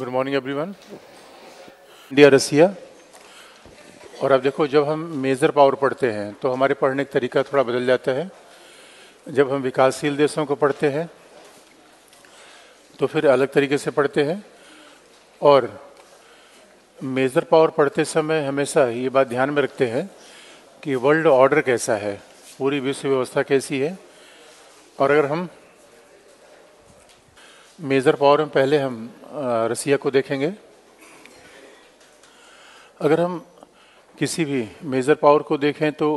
good morning one India Russia और अब देखो जब हम मेजर पावर पढ़ते हैं तो हमारे पढ़ने का तरीका थोड़ा बदल जाता है जब हम विकासशील देशों को पढ़ते हैं तो फिर अलग तरीके से पढ़ते हैं और मेजर पावर पढ़ते समय हमेशा ये बात ध्यान में रखते हैं कि वर्ल्ड ऑर्डर कैसा है पूरी विश्व व्यवस्था कैसी है और अगर हम मेज़र पावर में पहले हम रसिया को देखेंगे अगर हम किसी भी मेज़र पावर को देखें तो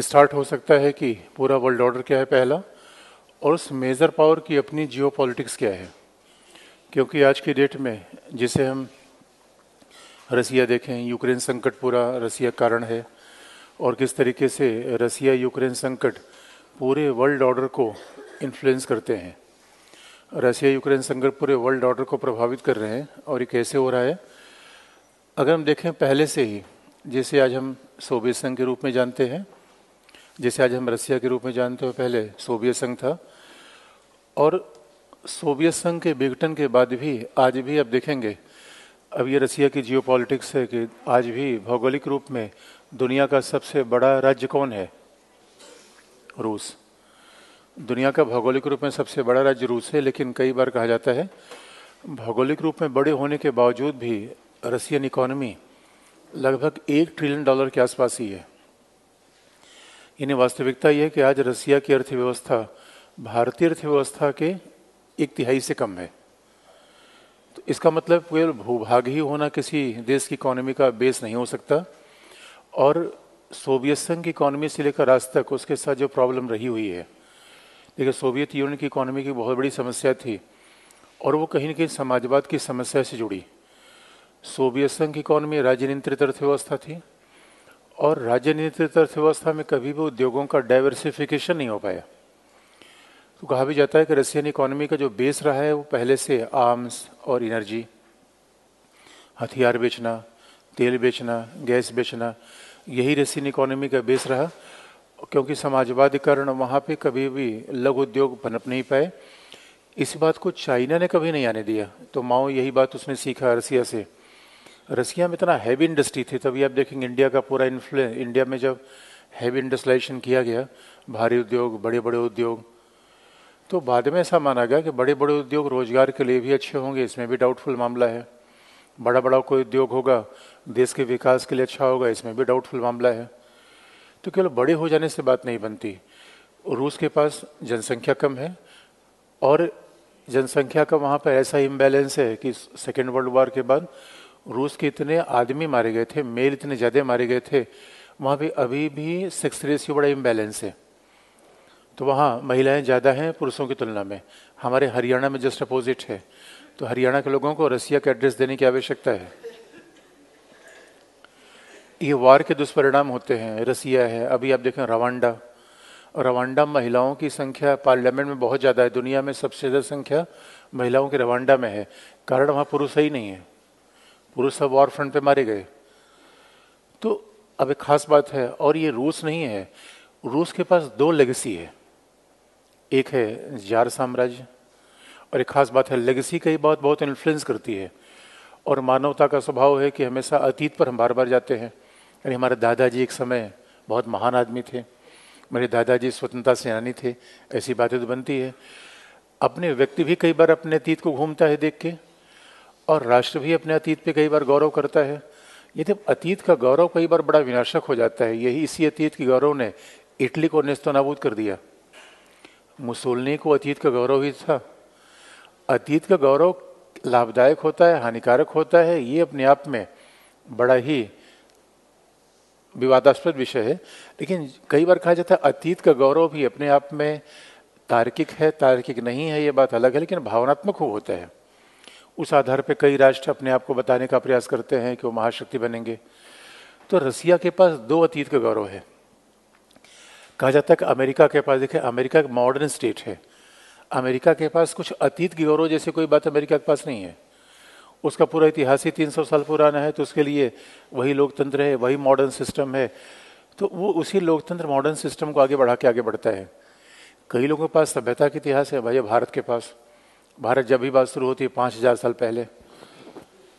स्टार्ट हो सकता है कि पूरा वर्ल्ड ऑर्डर क्या है पहला और उस मेज़र पावर की अपनी जियो क्या है क्योंकि आज की डेट में जिसे हम रसिया देखें यूक्रेन संकट पूरा रसिया कारण है और किस तरीके से रसिया यूक्रेन संकट पूरे वर्ल्ड ऑर्डर को इन्फ्लुएंस करते हैं रसिया यूक्रेन संघर्ष पूरे वर्ल्ड ऑर्डर को प्रभावित कर रहे हैं और ये कैसे हो रहा है अगर हम देखें पहले से ही जैसे आज हम सोवियत संघ के रूप में जानते हैं जैसे आज हम रसिया के रूप में जानते हो पहले सोवियत संघ था और सोवियत संघ के विघटन के बाद भी आज भी आप देखेंगे अब ये रसिया की जियो है कि आज भी भौगोलिक रूप में दुनिया का सबसे बड़ा राज्य कौन है रूस दुनिया का भौगोलिक रूप में सबसे बड़ा राज्य रूस है लेकिन कई बार कहा जाता है भौगोलिक रूप में बड़े होने के बावजूद भी रसियन इकोनॉमी लगभग एक ट्रिलियन डॉलर के आसपास ही है यानी वास्तविकता यह है कि आज रसिया की अर्थव्यवस्था भारतीय अर्थव्यवस्था के एक तिहाई से कम है तो इसका मतलब केवल भूभाग ही होना किसी देश की इकोनॉमी का बेस नहीं हो सकता और सोवियत संघ की इकोनॉमी से लेकर आज तक उसके साथ जो प्रॉब्लम रही हुई है देखिए सोवियत यूनियन की इकोनॉमी की बहुत बड़ी समस्या थी और वो कहीं ना कहीं समाजवाद की समस्या से जुड़ी सोवियत संघ की इकोनॉमी राज्य नियंत्रित अर्थव्यवस्था थी और राज्य नियंत्रित अर्थव्यवस्था में कभी भी उद्योगों का डाइवर्सिफिकेशन नहीं हो पाया तो कहा भी जाता है कि रशियन इकोनॉमी का जो बेस रहा है वो पहले से आर्म्स और एनर्जी हथियार बेचना तेल बेचना गैस बेचना यही रशियन इकोनॉमी का बेस रहा क्योंकि समाजवादीकरण वहाँ पे कभी भी लघु उद्योग पनप नहीं पाए इस बात को चाइना ने कभी नहीं आने दिया तो माओ यही बात उसने सीखा रसिया से रसिया में इतना हैवी इंडस्ट्री थी तभी आप देखेंगे इंडिया का पूरा इन्फ्लुएं इंडिया में जब हैवी इंडस्ट्राइजेशन किया गया भारी उद्योग बड़े बड़े उद्योग तो बाद में ऐसा माना गया कि बड़े बड़े उद्योग रोजगार के लिए भी अच्छे होंगे इसमें भी डाउटफुल मामला है बड़ा बड़ा कोई उद्योग होगा देश के विकास के लिए अच्छा होगा इसमें भी डाउटफुल मामला है तो केवल बड़े हो जाने से बात नहीं बनती रूस के पास जनसंख्या कम है और जनसंख्या का वहाँ पर ऐसा इम्बैलेंस है कि सेकेंड वर्ल्ड वॉर के बाद रूस के इतने आदमी मारे गए थे मेल इतने ज़्यादा मारे गए थे वहाँ पे अभी भी सेक्स रेशियो बड़ा इम्बैलेंस है तो वहाँ महिलाएं ज़्यादा हैं पुरुषों की तुलना में हमारे हरियाणा में जस्ट अपोजिट है तो हरियाणा के लोगों को रसिया का एड्रेस देने की आवश्यकता है ये वार के दुष्परिणाम होते हैं रसिया है अभी आप देखें रवांडा रवांडा महिलाओं की संख्या पार्लियामेंट में बहुत ज़्यादा है दुनिया में सबसे ज़्यादा संख्या महिलाओं के रवांडा में है कारण वहाँ पुरुष ही नहीं है पुरुष सब वॉर फ्रंट पे मारे गए तो अब एक खास बात है और ये रूस नहीं है रूस के पास दो लेगेसी है एक है जार साम्राज्य और एक खास बात है लेगेसी का ही बात बहुत इन्फ्लुएंस करती है और मानवता का स्वभाव है कि हमेशा अतीत पर हम बार बार जाते हैं यानी हमारे दादाजी एक समय बहुत महान आदमी थे मेरे दादाजी स्वतंत्रता सेनानी थे ऐसी बातें तो बनती है अपने व्यक्ति भी कई बार अपने अतीत को घूमता है देख के और राष्ट्र भी अपने अतीत पे कई बार गौरव करता है ये तो अतीत का गौरव कई बार बड़ा विनाशक हो जाता है यही इसी अतीत के गौरव ने इटली को नेस्तो नाबूद कर दिया मुसोलनी को अतीत का गौरव ही था अतीत का गौरव लाभदायक होता है हानिकारक होता है ये अपने आप में बड़ा ही विवादास्पद विषय है लेकिन कई बार कहा जाता है अतीत का गौरव भी अपने आप में तार्किक है तार्किक नहीं है ये बात अलग है लेकिन भावनात्मक हो होता है उस आधार पर कई राष्ट्र अपने आप को बताने का प्रयास करते हैं कि वो महाशक्ति बनेंगे तो रसिया के पास दो अतीत का गौरव है कहा जाता है कि अमेरिका के पास देखें अमेरिका एक मॉडर्न स्टेट है अमेरिका के पास कुछ अतीत गौरव जैसे कोई बात अमेरिका के पास नहीं है उसका पूरा इतिहास ही तीन सौ साल पुराना है तो उसके लिए वही लोकतंत्र है वही मॉडर्न सिस्टम है तो वो उसी लोकतंत्र मॉडर्न सिस्टम को आगे बढ़ा के आगे बढ़ता है कई लोगों के पास सभ्यता का इतिहास है भैया भारत के पास भारत जब भी बात शुरू होती है पाँच हज़ार साल पहले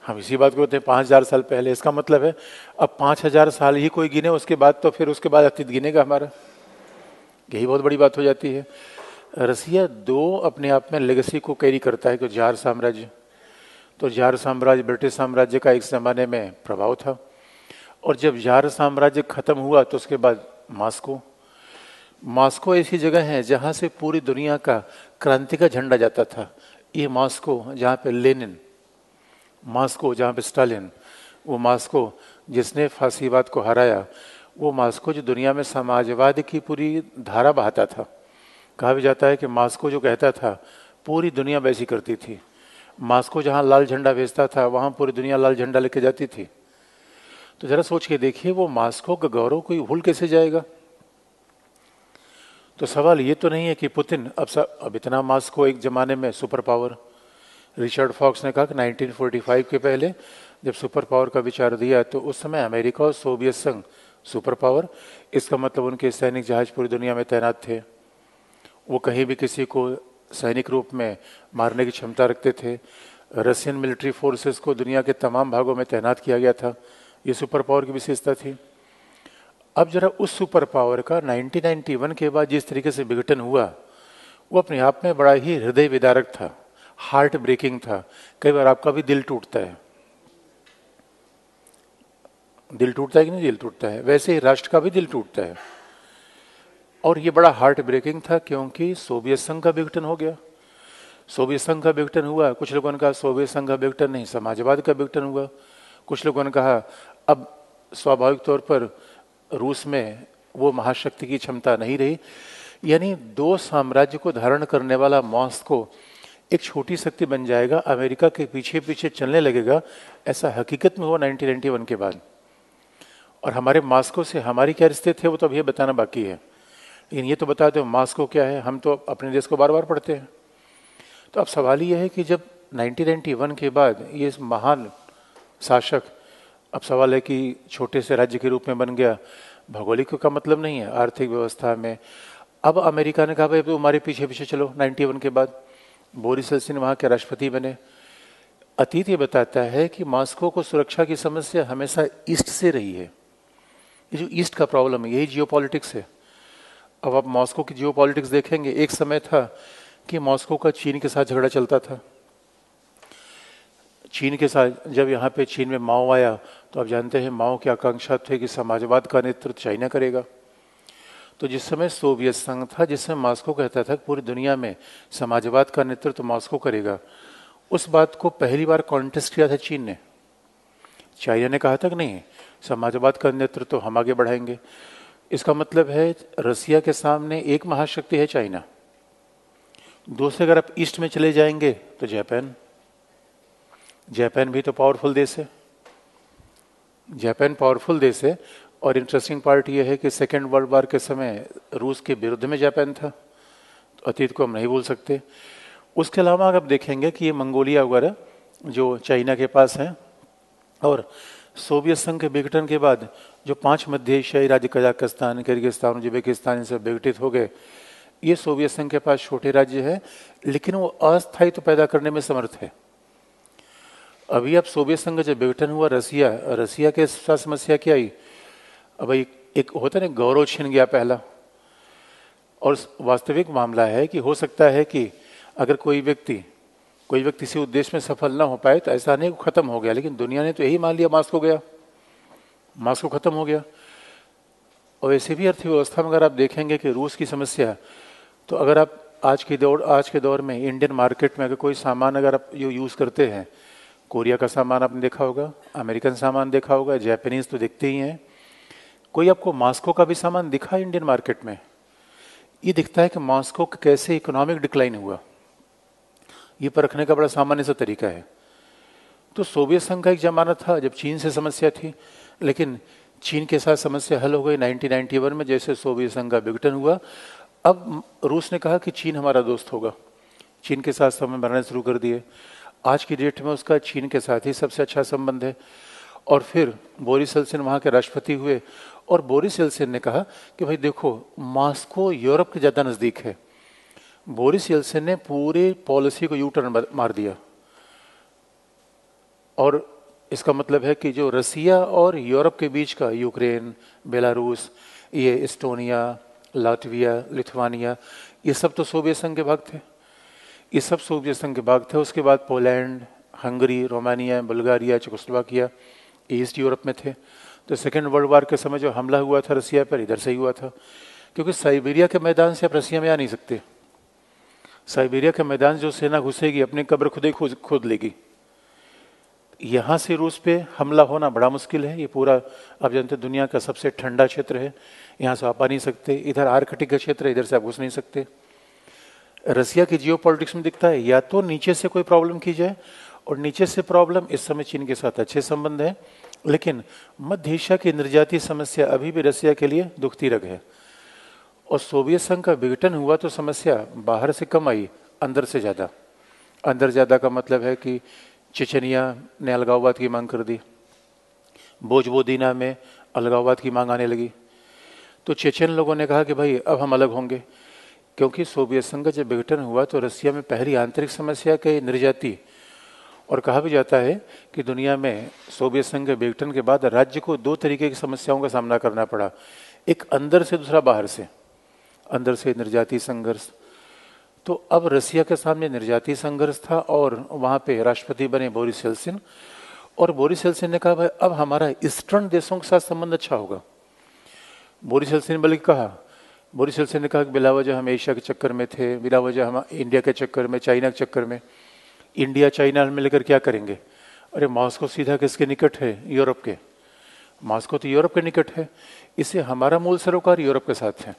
हम इसी बात को बोलते हैं पाँच हज़ार साल पहले इसका मतलब है अब पाँच हज़ार साल ही कोई गिने उसके बाद तो फिर उसके बाद अतीत गिनेगा हमारा यही बहुत बड़ी बात हो जाती है रसिया दो अपने आप में लेगेसी को कैरी करता है कि जार साम्राज्य तो जार साम्राज्य ब्रिटिश साम्राज्य का एक ज़माने में प्रभाव था और जब जार साम्राज्य खत्म हुआ तो उसके बाद मास्को मास्को ऐसी जगह है जहाँ से पूरी दुनिया का क्रांति का झंडा जाता था ये मास्को जहाँ पे लेनिन मास्को जहाँ पे स्टालिन वो मास्को जिसने फांसीवाद को हराया वो मास्को जो दुनिया में समाजवाद की पूरी धारा बहाता था कहा भी जाता है कि मास्को जो कहता था पूरी दुनिया वैसी करती थी मास्को जहाँ लाल झंडा भेजता था वहाँ पूरी दुनिया लाल झंडा लेके जाती थी तो ज़रा सोच के देखिए वो मास्को का गौरव कोई भूल कैसे जाएगा तो सवाल ये तो नहीं है कि पुतिन अब सब अब इतना मास्को एक ज़माने में सुपर पावर रिचर्ड फॉक्स ने कहा कि 1945 के पहले जब सुपर पावर का विचार दिया तो उस समय अमेरिका और सोवियत संघ सुपर पावर इसका मतलब उनके सैनिक जहाज पूरी दुनिया में तैनात थे वो कहीं भी किसी को सैनिक रूप में मारने की क्षमता रखते थे रशियन मिलिट्री फोर्सेस को दुनिया के तमाम भागों में तैनात किया गया था ये सुपर पावर की विशेषता थी अब जरा उस सुपर पावर का 1991 के बाद जिस तरीके से विघटन हुआ वो अपने आप में बड़ा ही हृदय विदारक था हार्ट ब्रेकिंग था कई बार आपका भी दिल टूटता है दिल टूटता है कि नहीं दिल टूटता है वैसे ही राष्ट्र का भी दिल टूटता है और ये बड़ा हार्ट ब्रेकिंग था क्योंकि सोवियत संघ का विघटन हो गया सोवियत संघ का विघटन हुआ कुछ लोगों ने कहा सोवियत संघ का विघटन नहीं समाजवाद का विघटन हुआ कुछ लोगों ने कहा अब स्वाभाविक तौर पर रूस में वो महाशक्ति की क्षमता नहीं रही यानी दो साम्राज्य को धारण करने वाला मॉस्को एक छोटी शक्ति बन जाएगा अमेरिका के पीछे पीछे चलने लगेगा ऐसा हकीकत में हुआ नाइनटीन के बाद और हमारे मॉस्को से हमारी क्या रिश्ते थे वो तो अब ये बताना बाकी है लेकिन ये तो बता दो मास्को क्या है हम तो अपने देश को बार बार पढ़ते हैं तो अब सवाल ये है कि जब 1991 के बाद ये महान शासक अब सवाल है कि छोटे से राज्य के रूप में बन गया भौगोलिक का मतलब नहीं है आर्थिक व्यवस्था में अब अमेरिका ने कहा भाई तो हमारे पीछे पीछे चलो 91 के बाद बोरिस एल्सिन वहाँ के राष्ट्रपति बने अतीत ये बताता है कि मॉस्को को सुरक्षा की समस्या हमेशा ईस्ट से रही है ये जो ईस्ट का प्रॉब्लम है यही जियो है अब आप मॉस्को की जियो देखेंगे एक समय था कि मॉस्को का चीन के साथ झगड़ा चलता था चीन के साथ जब यहाँ पे चीन में माओ आया तो आप जानते हैं माओ की आकांक्षा थे कि समाजवाद का नेतृत्व चाइना करेगा तो जिस समय सोवियत संघ था जिस समय मॉस्को कहता था पूरी दुनिया में समाजवाद का नेतृत्व मॉस्को करेगा उस बात को पहली बार कॉन्टेस्ट किया था चीन ने चाइना ने कहा था कि नहीं समाजवाद का नेतृत्व हम आगे बढ़ाएंगे इसका मतलब है रसिया के सामने एक महाशक्ति है चाइना दूसरे अगर आप ईस्ट में चले जाएंगे तो जापान जापान भी तो पावरफुल देश है जापान पावरफुल देश है और इंटरेस्टिंग पार्ट यह है कि सेकेंड वर्ल्ड वॉर के समय रूस के विरुद्ध में जापान था तो अतीत को हम नहीं भूल सकते उसके अलावा अगर आप देखेंगे कि ये मंगोलिया वगैरह जो चाइना के पास हैं और सोवियत संघ के विघटन के बाद जो पांच मध्य एशियाई राज्य कजाकिस्तान किर्गिस्तान उज्बेकिस्तान इनसे विघटित हो गए ये सोवियत संघ के पास छोटे राज्य है लेकिन वो अस्थायी तो पैदा करने में समर्थ है अभी अब सोवियत संघ जब विघटन हुआ रसिया रसिया के साथ समस्या क्या आई अब एक, एक होता ना गौरव छिन गया पहला और वास्तविक मामला है कि हो सकता है कि अगर कोई व्यक्ति कोई व्यक्ति किसी उद्देश्य में सफल ना हो पाए तो ऐसा नहीं खत्म हो गया लेकिन दुनिया ने तो यही मान लिया मास्को गया मास्को खत्म हो गया और ऐसे भी अर्थव्यवस्था में अगर आप देखेंगे कि रूस की समस्या तो अगर आप आज के दौर आज के दौर में इंडियन मार्केट में अगर कोई सामान अगर आप यू यूज़ करते हैं कोरिया का सामान आपने देखा होगा अमेरिकन सामान देखा होगा जापानीज तो दिखते ही हैं कोई आपको मास्को का भी सामान दिखा इंडियन मार्केट में ये दिखता है कि मास्को कैसे इकोनॉमिक डिक्लाइन हुआ ये परखने का बड़ा सामान्य सा तरीका है तो सोवियत संघ का एक जमाना था जब चीन से समस्या थी लेकिन चीन के साथ समस्या हल हो गई 1991 में जैसे सोवियत संघ का विघटन हुआ अब रूस ने कहा कि चीन हमारा दोस्त होगा चीन के साथ समय बनाने शुरू कर दिए आज की डेट में उसका चीन के साथ ही सबसे अच्छा संबंध है और फिर बोरिस एल्सिन वहाँ के राष्ट्रपति हुए और बोरिस एल्सिन ने कहा कि भाई देखो मास्को यूरोप के ज़्यादा नज़दीक है बोरिस येल्सन ने पूरे पॉलिसी को यू टर्न मार दिया और इसका मतलब है कि जो रसिया और यूरोप के बीच का यूक्रेन बेलारूस ये इस्टोनिया लाटविया लिथुआनिया ये सब तो सोवियत संघ के भाग थे ये सब सोवियत संघ के भाग थे उसके बाद Poland Hungary Romania Bulgaria Czechoslovakia East Europe में थे तो सेकेंड वर्ल्ड वार के समय जो हमला हुआ था रसिया पर इधर से ही हुआ था क्योंकि साइबेरिया के मैदान से आप रसिया में आ नहीं सकते साइबेरिया के मैदान जो सेना घुसेगी अपनी कब्र खुद ही खोद लेगी यहाँ से रूस पे हमला होना बड़ा मुश्किल है ये पूरा आप जानते दुनिया का सबसे ठंडा क्षेत्र है यहाँ से आप आ नहीं सकते इधर आर्कटिक का क्षेत्र है इधर से आप घुस नहीं सकते रसिया की जियो में दिखता है या तो नीचे से कोई प्रॉब्लम की जाए और नीचे से प्रॉब्लम इस समय चीन के साथ अच्छे संबंध है लेकिन मध्य एशिया की निर्जातीय समस्या अभी भी रसिया के लिए दुखती रग है और सोवियत संघ का विघटन हुआ तो समस्या बाहर से कम आई अंदर से ज़्यादा अंदर ज़्यादा का मतलब है कि चेचनिया ने अलगाववाद की मांग कर दी बोझबोदीना में अलगाववाद की मांग आने लगी तो चेचन लोगों ने कहा कि भाई अब हम अलग होंगे क्योंकि सोवियत संघ का जब विघटन हुआ तो रसिया में पहली आंतरिक समस्या के निर्जाति और कहा भी जाता है कि दुनिया में सोवियत संघ के विघटन के बाद राज्य को दो तरीके की समस्याओं का सामना करना पड़ा एक अंदर से दूसरा बाहर से अंदर से निर्जाति संघर्ष तो अब रसिया के सामने निर्जाति संघर्ष था और वहाँ पे राष्ट्रपति बने बोरिस येल्सिन और बोरिस येल्सिन ने कहा भाई अब हमारा ईस्टर्न देशों के साथ संबंध अच्छा होगा बोरिस येल्सिन ने बल्कि कहा बोरिस येल्सिन ने कहा कि बिलावजह हम एशिया के चक्कर में थे बिला वजह हम इंडिया के चक्कर में चाइना के चक्कर में इंडिया चाइना में लेकर क्या करेंगे अरे मॉस्को सीधा किसके निकट है यूरोप के मॉस्को तो यूरोप के निकट है इसे हमारा मूल सरोकार यूरोप के साथ है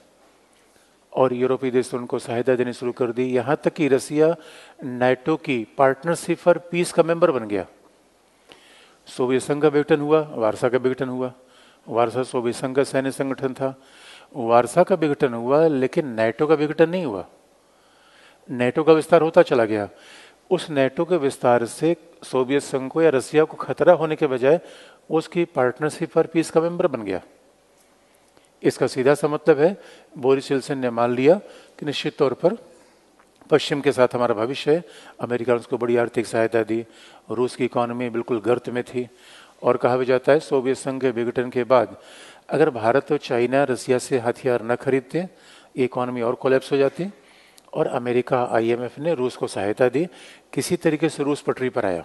और यूरोपीय देशों ने उनको सहायता देनी शुरू कर दी यहाँ तक कि रसिया नाटो की पार्टनरशिप फॉर पीस का मेंबर बन गया सोवियत संघ का विघटन हुआ वारसा का विघटन हुआ वारसा सोवियत संघ का सैन्य संगठन था वारसा का विघटन हुआ लेकिन नेटो का विघटन नहीं हुआ नेटो का विस्तार होता चला गया उस नेटो के विस्तार से सोवियत संघ को या रसिया को खतरा होने के बजाय उसकी पार्टनरशिप फॉर पीस का मेंबर बन गया इसका सीधा सा मतलब है बोरिस विल्सन ने मान लिया कि निश्चित तौर पर पश्चिम के साथ हमारा भविष्य है अमेरिका ने उसको बड़ी आर्थिक सहायता दी रूस की इकोनॉमी बिल्कुल गर्त में थी और कहा भी जाता है सोवियत संघ के विघटन के बाद अगर भारत और चाइना रसिया से हथियार न खरीदते इकोनॉमी और कोलेप्स हो जाती और अमेरिका आईएमएफ ने रूस को सहायता दी किसी तरीके से रूस पटरी पर आया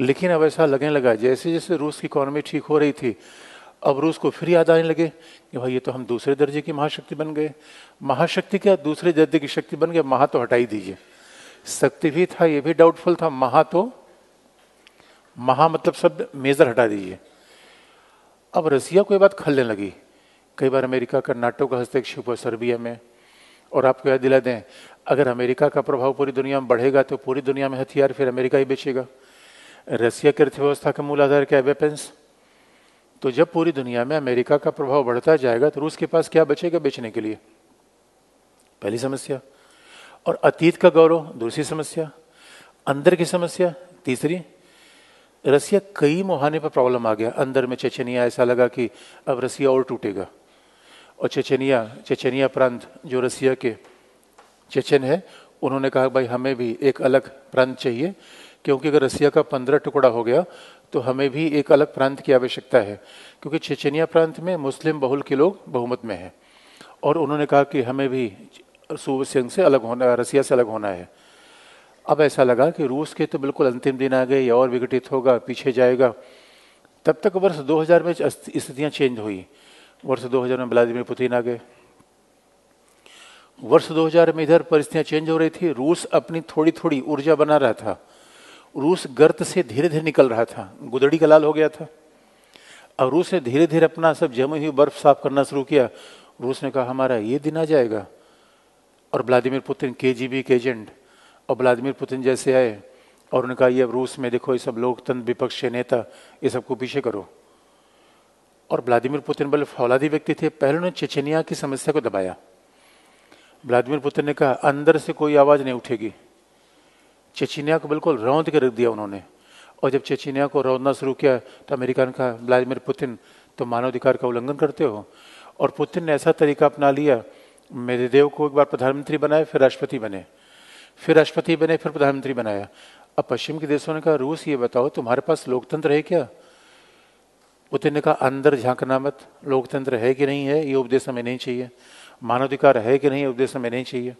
लेकिन अब ऐसा लगने लगा जैसे जैसे रूस की इकोनॉमी ठीक हो रही थी अब रूस को फिर याद आने लगे कि भाई ये तो हम दूसरे दर्जे की महाशक्ति बन गए महाशक्ति क्या दूसरे दर्जे की शक्ति बन गए महा तो हटाई दीजिए शक्ति भी था ये भी डाउटफुल था महा तो महा मतलब शब्द मेजर हटा दीजिए अब रसिया को ये बात खलने लगी कई बार अमेरिका नाटो का हस्तक्षेप हुआ सर्बिया में और आपको याद दिला दें अगर अमेरिका का प्रभाव पूरी दुनिया में बढ़ेगा तो पूरी दुनिया में हथियार फिर अमेरिका ही बेचेगा रसिया की अर्थव्यवस्था का मूल आधार क्या है वेपन्स तो जब पूरी दुनिया में अमेरिका का प्रभाव बढ़ता जाएगा तो रूस के पास क्या बचेगा बेचने के लिए पहली समस्या और अतीत का गौरव दूसरी समस्या अंदर की समस्या तीसरी रसिया कई मुहाने पर प्रॉब्लम आ गया अंदर में चेचनिया ऐसा लगा कि अब रसिया और टूटेगा और चेचनिया चेचनिया प्रांत जो रसिया के चेचन है उन्होंने कहा भाई हमें भी एक अलग प्रांत चाहिए क्योंकि अगर रसिया का पंद्रह टुकड़ा हो गया तो हमें भी एक अलग प्रांत की आवश्यकता है क्योंकि चेचनिया प्रांत में मुस्लिम बहुल के लोग बहुमत में हैं और उन्होंने कहा कि हमें भी सूब से अलग होना रसिया से अलग होना है अब ऐसा लगा कि रूस के तो बिल्कुल अंतिम दिन आ गए या और विघटित होगा पीछे जाएगा तब तक वर्ष 2000 में स्थितियां चेंज हुई वर्ष 2000 में व्लादिमिर पुतिन आ गए वर्ष 2000 में इधर परिस्थितियां चेंज हो रही थी रूस अपनी थोड़ी थोड़ी ऊर्जा बना रहा था रूस गर्त से धीरे धीरे निकल रहा था गुदड़ी का लाल हो गया था अब रूस ने धीरे धीरे अपना सब जमी हुई बर्फ साफ करना शुरू किया रूस ने कहा हमारा ये दिन आ जाएगा और Vladimir Putin K G B के एजेंट और व्लादिमिर पुतिन जैसे आए और उन्होंने कहा ये अब रूस में देखो ये सब लोकतंत्र विपक्ष के नेता ये सबको पीछे करो और व्लादिमिर पुतिन बल फौलादी व्यक्ति थे पहले उन्होंने चेचनिया की समस्या को दबाया व्लादिमिर पुतिन ने कहा अंदर से कोई आवाज़ नहीं उठेगी चेचिनिया को बिल्कुल रौंद के रख दिया उन्होंने और जब चेचिनिया को रौंदना शुरू किया तो अमेरिका ने कहा व्लादिमिर पुतिन तो मानवाधिकार का उल्लंघन करते हो और पुतिन ने ऐसा तरीका अपना लिया देव को एक बार प्रधानमंत्री बनाए फिर राष्ट्रपति बने फिर राष्ट्रपति बने फिर प्रधानमंत्री बनाया अब पश्चिम के देशों ने कहा रूस ये बताओ तुम्हारे पास लोकतंत्र है क्या पुतिन ने कहा अंदर झांकना मत लोकतंत्र है कि नहीं है ये उपदेश हमें नहीं चाहिए मानवाधिकार है कि नहीं उपदेश हमें नहीं चाहिए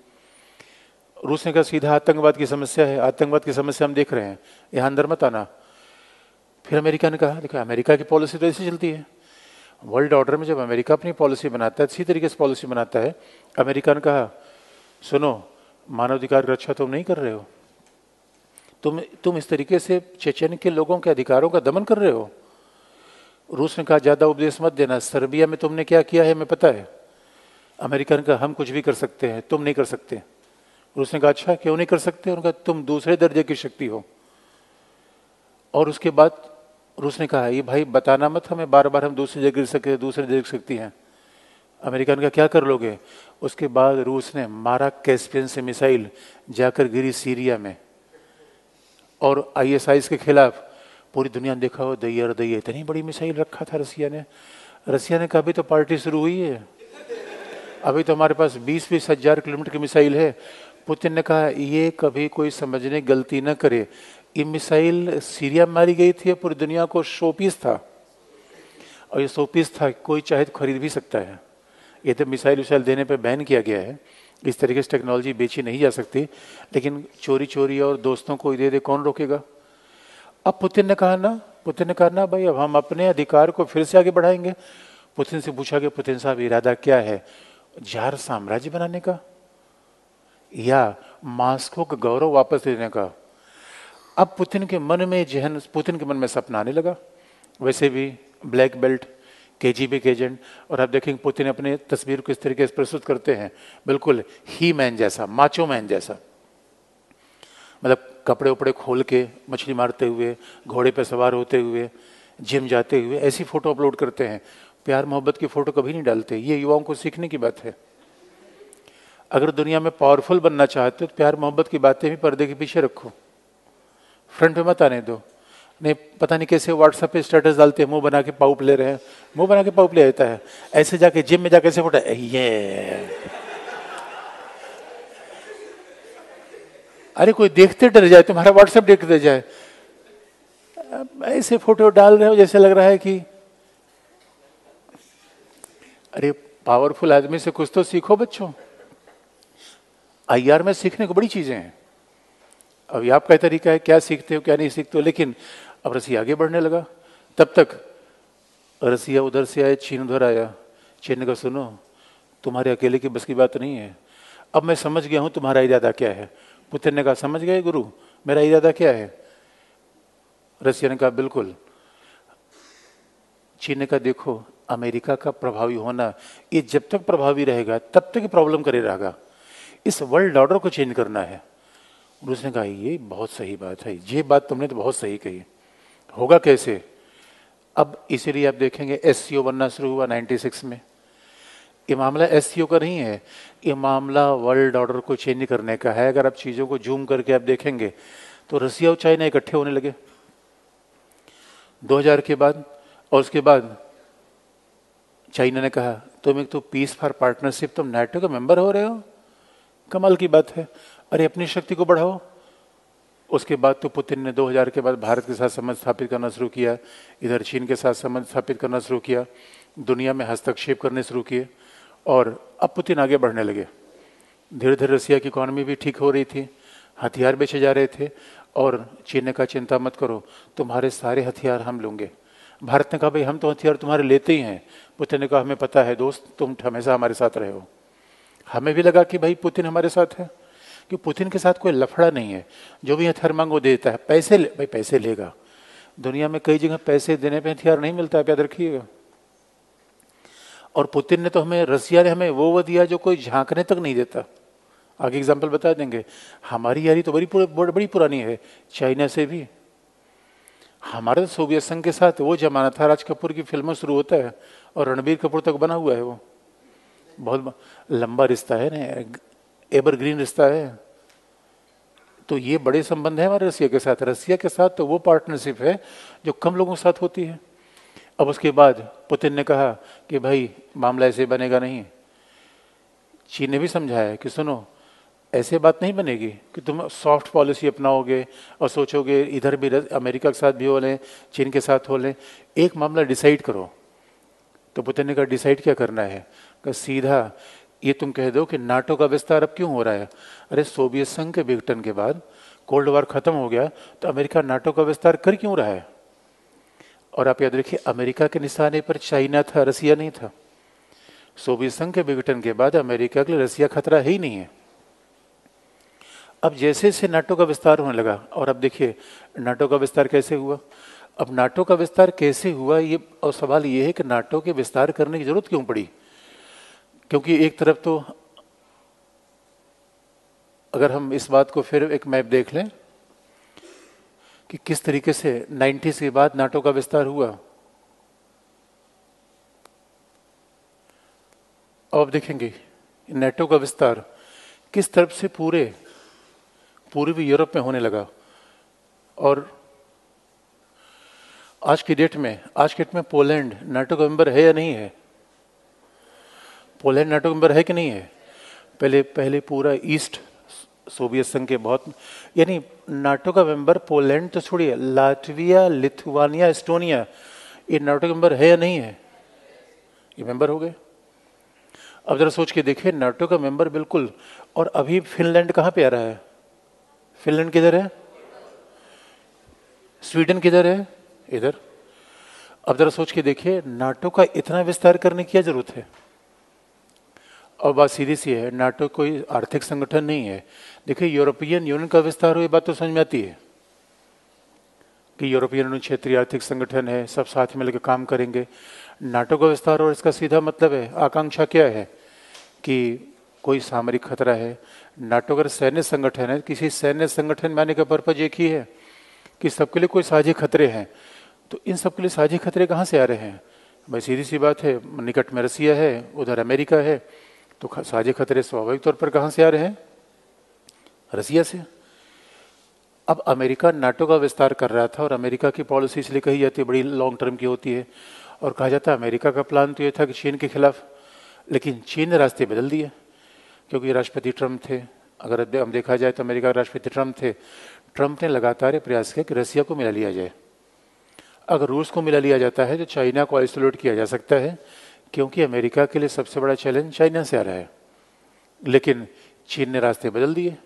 रूस ने कहा सीधा आतंकवाद की समस्या है आतंकवाद की समस्या हम देख रहे हैं यहाँ अंदर मत आना फिर अमेरिका ने कहा देखो अमेरिका की पॉलिसी तो ऐसी चलती है वर्ल्ड ऑर्डर में जब अमेरिका अपनी पॉलिसी बनाता है अच्छी तरीके से पॉलिसी बनाता है अमेरिका ने कहा सुनो मानवाधिकार की रक्षा तुम नहीं कर रहे हो तुम तुम इस तरीके से चेचन के लोगों के अधिकारों का दमन कर रहे हो रूस ने कहा ज़्यादा उपदेश मत देना सर्बिया में तुमने क्या किया है हमें पता है अमेरिका ने कहा हम कुछ भी कर सकते हैं तुम नहीं कर सकते और उसने कहा अच्छा क्यों नहीं कर सकते उन्होंने कहा तुम दूसरे दर्जे की शक्ति हो और उसके बाद और उसने कहा ये भाई बताना मत हमें बार बार हम दूसरी जगह गिर सके दूसरे जगह सकती हैं अमेरिका ने कहा क्या कर लोगे उसके बाद रूस ने मारा कैस्पियन से मिसाइल जाकर गिरी सीरिया में और आईएसआईएस के खिलाफ पूरी दुनिया ने देखा हो और दैया इतनी बड़ी मिसाइल रखा था रसिया ने रसिया ने कहा अभी तो पार्टी शुरू हुई है अभी तो हमारे पास बीस बीस हजार किलोमीटर की मिसाइल है पुतिन ने कहा ये कभी कोई समझने गलती न करे ये मिसाइल सीरिया में मारी गई थी पूरी दुनिया को शोपीस था और ये शोपीस था कोई चाहे तो खरीद भी सकता है ये तो मिसाइल विसाइल देने पर बैन किया गया है इस तरीके से टेक्नोलॉजी बेची नहीं जा सकती लेकिन चोरी चोरी और दोस्तों को दे दे कौन रोकेगा अब पुतिन ने कहा ना पुतिन ने कहा ना भाई अब हम अपने अधिकार को फिर से आगे बढ़ाएंगे पुतिन से पूछा कि पुतिन साहब इरादा क्या है जार साम्राज्य बनाने का या मास्को का गौरव वापस लेने का अब पुतिन के मन में जहन पुतिन के मन में सपना आने लगा वैसे भी ब्लैक बेल्ट के जी बी के एजेंट और आप देखेंगे पुतिन अपने तस्वीर को इस तरीके से प्रस्तुत करते हैं बिल्कुल ही मैन जैसा माचो मैन जैसा मतलब कपड़े उपड़े खोल के मछली मारते हुए घोड़े पर सवार होते हुए जिम जाते हुए ऐसी फ़ोटो अपलोड करते हैं प्यार मोहब्बत की फ़ोटो कभी नहीं डालते ये युवाओं को सीखने की बात है अगर दुनिया में पावरफुल बनना चाहते हो तो प्यार मोहब्बत की बातें भी पर्दे के पीछे रखो फ्रंट में मत आने दो नहीं पता नहीं कैसे व्हाट्सएप पे स्टेटस डालते हैं मुंह बना के पाउप ले रहे हैं मुंह बना के पाउप ले जाता है ऐसे जाके जिम में जाके ऐसे फोटा ये अरे कोई देखते डर जाए तुम्हारा व्हाट्सएप देखते जाए ऐसे फोटो डाल रहे हो जैसे लग रहा है कि अरे पावरफुल आदमी से कुछ तो सीखो बच्चों आईआर में सीखने को बड़ी चीज़ें हैं अभी आपका तरीका है क्या सीखते हो क्या नहीं सीखते हो लेकिन अब रसिया आगे बढ़ने लगा तब तक रसिया उधर से आए चीन उधर आया चीन ने कहा सुनो तुम्हारे अकेले की बस की बात नहीं है अब मैं समझ गया हूँ तुम्हारा इरादा क्या है पुत्र ने कहा समझ गए गुरु मेरा इरादा क्या है रसिया ने कहा बिल्कुल चीन ने कहा देखो अमेरिका का प्रभावी होना ये जब तक प्रभावी रहेगा तब तक प्रॉब्लम करे रहेगा इस वर्ल्ड ऑर्डर को चेंज करना है और उसने कहा ये बहुत सही बात है ये बात तुमने तो बहुत सही कही होगा कैसे अब इसीलिए आप देखेंगे एस बनना शुरू हुआ 96 में ये मामला एस का नहीं है ये मामला वर्ल्ड ऑर्डर को चेंज करने का है अगर आप चीज़ों को जूम करके आप देखेंगे तो रसिया और चाइना इकट्ठे होने लगे 2000 के बाद और उसके बाद चाइना ने कहा तुम एक तो पीस फॉर पार्टनरशिप तुम नेटो का मेंबर हो रहे हो कमाल की बात है अरे अपनी शक्ति को बढ़ाओ उसके बाद तो पुतिन ने 2000 के बाद भारत के साथ संबंध स्थापित करना शुरू किया इधर चीन के साथ संबंध स्थापित करना शुरू किया दुनिया में हस्तक्षेप करने शुरू किए और अब पुतिन आगे बढ़ने लगे धीरे धीरे रसिया की इकोनॉमी भी ठीक हो रही थी हथियार बेचे जा रहे थे और चीन ने कहा चिंता मत करो तुम्हारे सारे हथियार हम लूँगे भारत ने कहा भाई हम तो हथियार तुम्हारे लेते ही हैं पुतिन ने कहा हमें पता है दोस्त तुम हमेशा हमारे साथ रहे हो हमें भी लगा कि भाई पुतिन हमारे साथ है कि पुतिन के साथ कोई लफड़ा नहीं है जो भी हथियार मांगो देता है पैसे ले, भाई पैसे लेगा दुनिया में कई जगह पैसे देने पे हथियार नहीं मिलता है याद रखिएगा और पुतिन ने तो हमें रसिया ने हमें वो वो दिया जो कोई झांकने तक नहीं देता आगे एग्जाम्पल बता देंगे हमारी यारी तो बड़ी बड़ी पुरानी है चाइना से भी हमारे तो सोवियत संघ के साथ वो जमाना था राज कपूर की फिल्मों शुरू होता है और रणबीर कपूर तक बना हुआ है वो बहुत लंबा रिश्ता है ना एवरग्रीन रिश्ता है तो ये बड़े संबंध है हमारे रसिया के साथ रसिया के साथ तो वो पार्टनरशिप है जो कम लोगों के साथ होती है अब उसके बाद पुतिन ने कहा कि भाई मामला ऐसे बनेगा नहीं चीन ने भी समझाया कि सुनो ऐसे बात नहीं बनेगी कि तुम सॉफ्ट पॉलिसी अपनाओगे और सोचोगे इधर भी अमेरिका के साथ भी हो लें चीन के साथ हो लें एक मामला डिसाइड करो तो पुतिन ने कहा डिसाइड क्या करना है का सीधा ये तुम कह दो कि नाटो का विस्तार अब क्यों हो रहा है अरे सोवियत संघ के विघटन के बाद कोल्ड वॉर खत्म हो गया तो अमेरिका नाटो का विस्तार कर क्यों रहा है और आप याद रखिए अमेरिका के निशाने पर चाइना था रसिया नहीं था सोवियत संघ के विघटन के बाद अमेरिका के लिए रसिया खतरा ही नहीं है अब जैसे जैसे नाटो का विस्तार होने लगा और अब देखिए नाटो का विस्तार कैसे हुआ अब नाटो का विस्तार कैसे हुआ ये और सवाल ये है कि नाटो के विस्तार करने की जरूरत क्यों पड़ी क्योंकि एक तरफ तो अगर हम इस बात को फिर एक मैप देख लें कि किस तरीके से नाइन्टीज के बाद नाटो का विस्तार हुआ अब देखेंगे नेटो का विस्तार किस तरफ से पूरे पूर्वी यूरोप में होने लगा और आज की डेट में आज की डेट में पोलैंड नाटो का मेंबर है या नहीं है पोलैंड नाटो मेंबर है कि नहीं है पहले पहले पूरा ईस्ट सोवियत संघ के बहुत यानी नाटो का मेंबर पोलैंड तो छोड़िए लाटविया लिथुआनिया एस्टोनिया ये नाटो का मेंबर है या नहीं है ये मेंबर हो गए अब जरा सोच के देखिए नाटो का मेंबर बिल्कुल और अभी फिनलैंड कहाँ पे आ रहा है फिनलैंड किधर है स्वीडन किधर है इधर अब जरा सोच के देखिए नाटो का इतना विस्तार करने की क्या जरूरत है और बात सीधी सी है नाटो तो कोई आर्थिक संगठन नहीं है देखिए यूरोपियन यूनियन का विस्तार हुई बात तो समझ में आती है कि यूरोपियन यूनियन क्षेत्रीय आर्थिक संगठन है सब साथ मिलकर काम करेंगे नाटो का विस्तार और इसका सीधा मतलब है आकांक्षा क्या है कि कोई सामरिक खतरा है नाटो अगर सैन्य संगठन है किसी सैन्य संगठन में आने का पर्पज एक ही है कि सबके लिए कोई साझे खतरे हैं तो इन सबके लिए साझे खतरे कहाँ से आ रहे हैं भाई सीधी सी बात है निकट में रसिया है उधर अमेरिका है तो साझे खतरे स्वाभाविक तौर पर कहां से आ रहे हैं रसिया से अब अमेरिका नाटो का विस्तार कर रहा था और अमेरिका की पॉलिसी इसलिए कही जाती है बड़ी लॉन्ग टर्म की होती है और कहा जाता है अमेरिका का प्लान तो ये था कि चीन के खिलाफ लेकिन चीन ने रास्ते बदल दिए क्योंकि राष्ट्रपति ट्रंप थे अगर हम देखा जाए तो अमेरिका के राष्ट्रपति ट्रंप थे ट्रंप ने लगातार प्रयास किया कि रसिया को मिला लिया जाए अगर रूस को मिला लिया जाता है तो चाइना को आइसोलेट किया जा सकता है क्योंकि अमेरिका के लिए सबसे बड़ा चैलेंज चाइना से आ रहा है लेकिन चीन ने रास्ते बदल दिए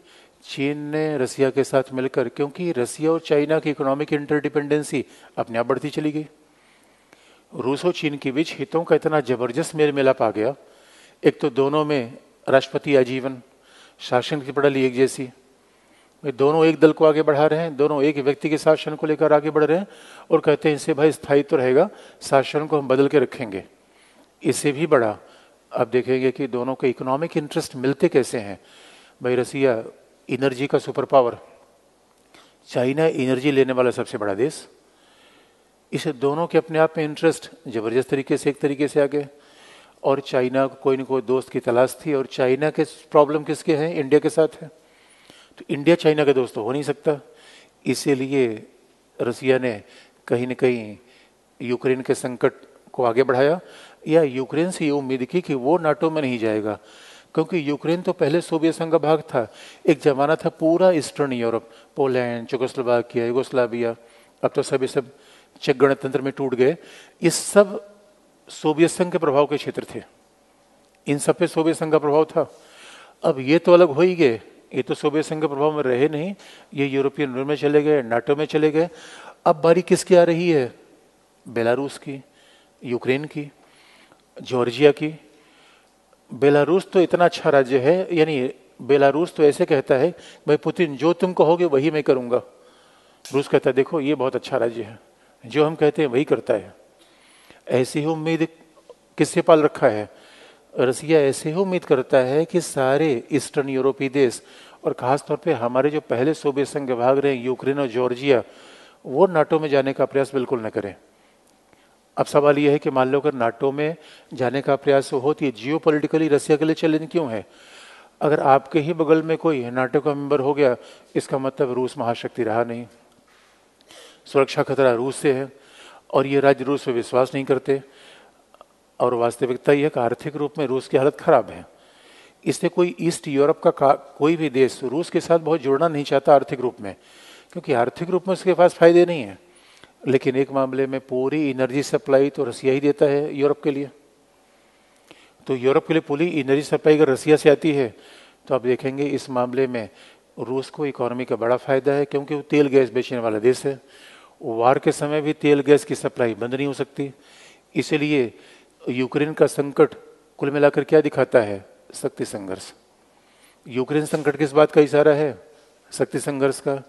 चीन ने रसिया के साथ मिलकर क्योंकि रसिया और चाइना की इकोनॉमिक इंटरडिपेंडेंसी अपने आप बढ़ती चली गई रूस और चीन के बीच हितों का इतना जबरदस्त मेल मिलाप आ गया एक तो दोनों में राष्ट्रपति आजीवन शासन की पढ़ाली एक जैसी दोनों एक दल को आगे बढ़ा रहे हैं दोनों एक व्यक्ति के शासन को लेकर आगे बढ़ रहे हैं और कहते हैं इससे भाई स्थायित्व तो रहेगा शासन को हम बदल के रखेंगे इससे भी बड़ा अब देखेंगे कि दोनों के इकोनॉमिक इंटरेस्ट मिलते कैसे हैं भाई रसिया इनर्जी का सुपर पावर चाइना इनर्जी लेने वाला सबसे बड़ा देश इसे दोनों के अपने आप में इंटरेस्ट जबरदस्त तरीके से एक तरीके से आ गए और चाइना को कोई ना कोई दोस्त की तलाश थी और चाइना के प्रॉब्लम किसके हैं इंडिया के साथ है तो इंडिया चाइना का दोस्त तो हो नहीं सकता इसीलिए रसिया ने कहीं ना कहीं यूक्रेन के संकट को आगे बढ़ाया या यूक्रेन से ये उम्मीद की कि वो नाटो में नहीं जाएगा क्योंकि यूक्रेन तो पहले सोवियत संघ का भाग था एक जमाना था पूरा eastern Europe Poland Czechoslovakia Yugoslavia अब तो सभी सब चेक गणतंत्र में टूट गए ये सब सोवियत संघ के प्रभाव के क्षेत्र थे इन सब पे सोवियत संघ का प्रभाव था अब ये तो अलग हो ही गए ये तो सोवियत संघ के प्रभाव में रहे नहीं ये यूरोपियन यूनियन में चले गए नाटो में चले गए अब बारी किसकी आ रही है बेलारूस की यूक्रेन की जॉर्जिया की बेलारूस तो इतना अच्छा राज्य है यानी बेलारूस तो ऐसे कहता है भाई पुतिन जो तुम कहोगे वही मैं करूँगा रूस कहता है देखो ये बहुत अच्छा राज्य है जो हम कहते हैं वही करता है ऐसी ही उम्मीद किससे पाल रखा है रसिया ऐसे ही उम्मीद करता है कि सारे ईस्टर्न यूरोपीय देश और खासतौर पे हमारे जो पहले सोवियत संघ भाग रहे हैं यूक्रेन और जॉर्जिया वो नाटो में जाने का प्रयास बिल्कुल न करें अब सवाल यह है कि मान लो अगर नाटो में जाने का प्रयास होती है जियो पोलिटिकली रसिया के लिए चैलेंज क्यों है अगर आपके ही बगल में कोई नाटो का मेंबर हो गया इसका मतलब रूस महाशक्ति रहा नहीं सुरक्षा खतरा रूस से है और ये राज्य रूस पर विश्वास नहीं करते और वास्तविकता यह कि आर्थिक रूप में रूस की हालत खराब है इससे कोई ईस्ट यूरोप का, का कोई भी देश रूस के साथ बहुत जुड़ना नहीं चाहता आर्थिक रूप में क्योंकि आर्थिक रूप में उसके पास फायदे नहीं है लेकिन एक मामले में पूरी एनर्जी सप्लाई तो रसिया ही देता है यूरोप के लिए तो यूरोप के लिए पूरी एनर्जी सप्लाई अगर रसिया से आती है तो आप देखेंगे इस मामले में रूस को इकोनॉमी का बड़ा फायदा है क्योंकि वो तेल गैस बेचने वाला देश है वार के समय भी तेल गैस की सप्लाई बंद नहीं हो सकती इसलिए यूक्रेन का संकट कुल मिलाकर क्या दिखाता है शक्ति संघर्ष यूक्रेन संकट किस बात का इशारा है शक्ति संघर्ष का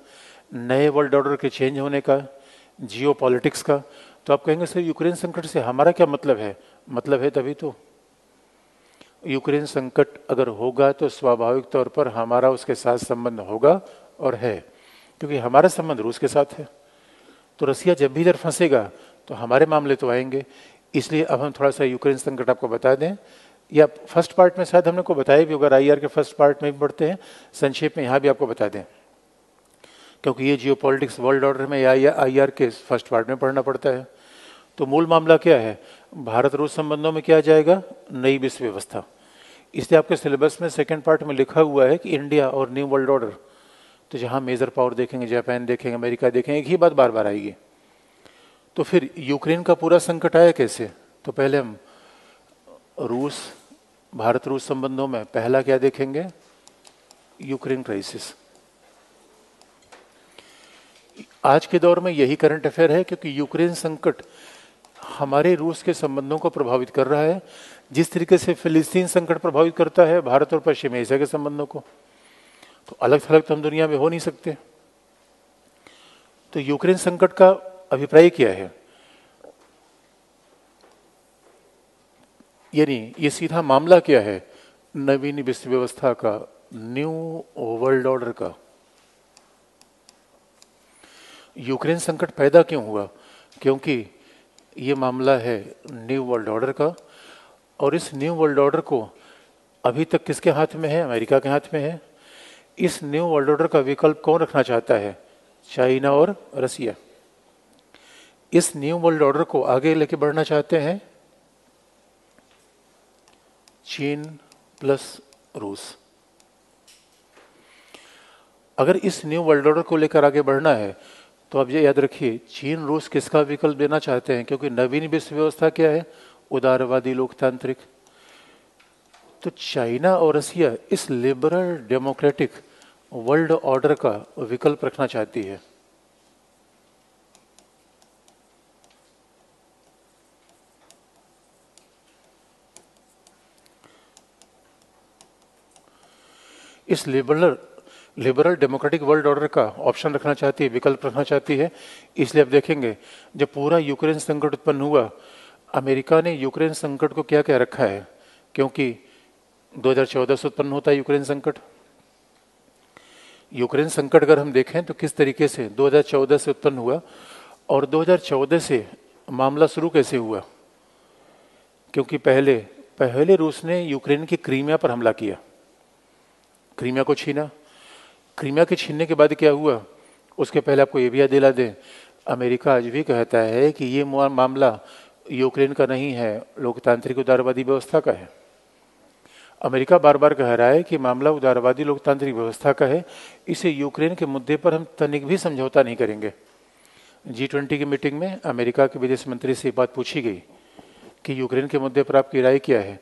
नए वर्ल्ड ऑर्डर के चेंज होने का जियो पॉलिटिक्स का तो आप कहेंगे सर यूक्रेन संकट से हमारा क्या मतलब है मतलब है तभी तो यूक्रेन संकट अगर होगा तो स्वाभाविक तौर पर हमारा उसके साथ संबंध होगा और है क्योंकि हमारा संबंध रूस के साथ है तो रसिया जब भी इधर फंसेगा तो हमारे मामले तो आएंगे इसलिए अब हम थोड़ा सा यूक्रेन संकट आपको बता दें या फर्स्ट पार्ट में शायद हमने को बताया भी होगा आई के फर्स्ट पार्ट में भी बढ़ते हैं संक्षेप में यहाँ भी आपको बता दें क्योंकि ये जियो पॉलिटिक्स वर्ल्ड ऑर्डर में आई आर के फर्स्ट पार्ट में पढ़ना पड़ता है तो मूल मामला क्या है भारत रूस संबंधों में क्या जाएगा नई विश्व व्यवस्था इसलिए आपके सिलेबस में सेकेंड पार्ट में लिखा हुआ है कि इंडिया और न्यू वर्ल्ड ऑर्डर तो जहाँ मेजर पावर देखेंगे जापान देखेंगे अमेरिका देखेंगे एक ही बात बार बार आएगी तो फिर यूक्रेन का पूरा संकट आया कैसे तो पहले हम रूस भारत रूस संबंधों में पहला क्या देखेंगे यूक्रेन क्राइसिस आज के दौर में यही करंट अफेयर है क्योंकि यूक्रेन संकट हमारे रूस के संबंधों को प्रभावित कर रहा है जिस तरीके से फिलिस्तीन संकट प्रभावित करता है भारत और पश्चिम एशिया के संबंधों को तो अलग थलग तो हम दुनिया में हो नहीं सकते तो यूक्रेन संकट का अभिप्राय क्या है यानी ये सीधा मामला क्या है नवीन विश्व व्यवस्था का न्यू वर्ल्ड ऑर्डर का यूक्रेन संकट पैदा क्यों हुआ क्योंकि ये मामला है न्यू वर्ल्ड ऑर्डर का और इस न्यू वर्ल्ड ऑर्डर को अभी तक किसके हाथ में है अमेरिका के हाथ में है इस न्यू वर्ल्ड ऑर्डर का विकल्प कौन रखना चाहता है चाइना और रसिया इस न्यू वर्ल्ड ऑर्डर को आगे लेके बढ़ना चाहते हैं चीन प्लस रूस अगर इस न्यू वर्ल्ड ऑर्डर को लेकर आगे बढ़ना है तो अब ये याद रखिए चीन रूस किसका विकल्प देना चाहते हैं क्योंकि नवीन विश्व व्यवस्था क्या है उदारवादी लोकतांत्रिक तो चाइना और रसिया इस लिबरल डेमोक्रेटिक वर्ल्ड ऑर्डर का विकल्प रखना चाहती है इस liberal liberal democratic world order का ऑप्शन रखना चाहती है विकल्प रखना चाहती है इसलिए आप देखेंगे जब पूरा यूक्रेन संकट उत्पन्न हुआ अमेरिका ने यूक्रेन संकट को क्या क्या रखा है क्योंकि 2014 से उत्पन्न होता है यूक्रेन संकट यूक्रेन संकट अगर हम देखें तो किस तरीके से 2014 से उत्पन्न हुआ और 2014 से मामला शुरू कैसे हुआ क्योंकि पहले पहले रूस ने यूक्रेन की क्रीमिया पर हमला किया क्रीमिया को छीना क्रीमिया के छीनने के बाद क्या हुआ उसके पहले आपको ये भी याद दिला दें अमेरिका आज भी कहता है कि ये मामला यूक्रेन का नहीं है लोकतांत्रिक उदारवादी व्यवस्था का है अमेरिका बार बार कह रहा है कि मामला उदारवादी लोकतांत्रिक व्यवस्था का है इसे यूक्रेन के मुद्दे पर हम तनिक भी समझौता नहीं करेंगे जी ट्वेंटी की मीटिंग में अमेरिका के विदेश मंत्री से बात पूछी गई कि यूक्रेन के मुद्दे पर आपकी राय क्या है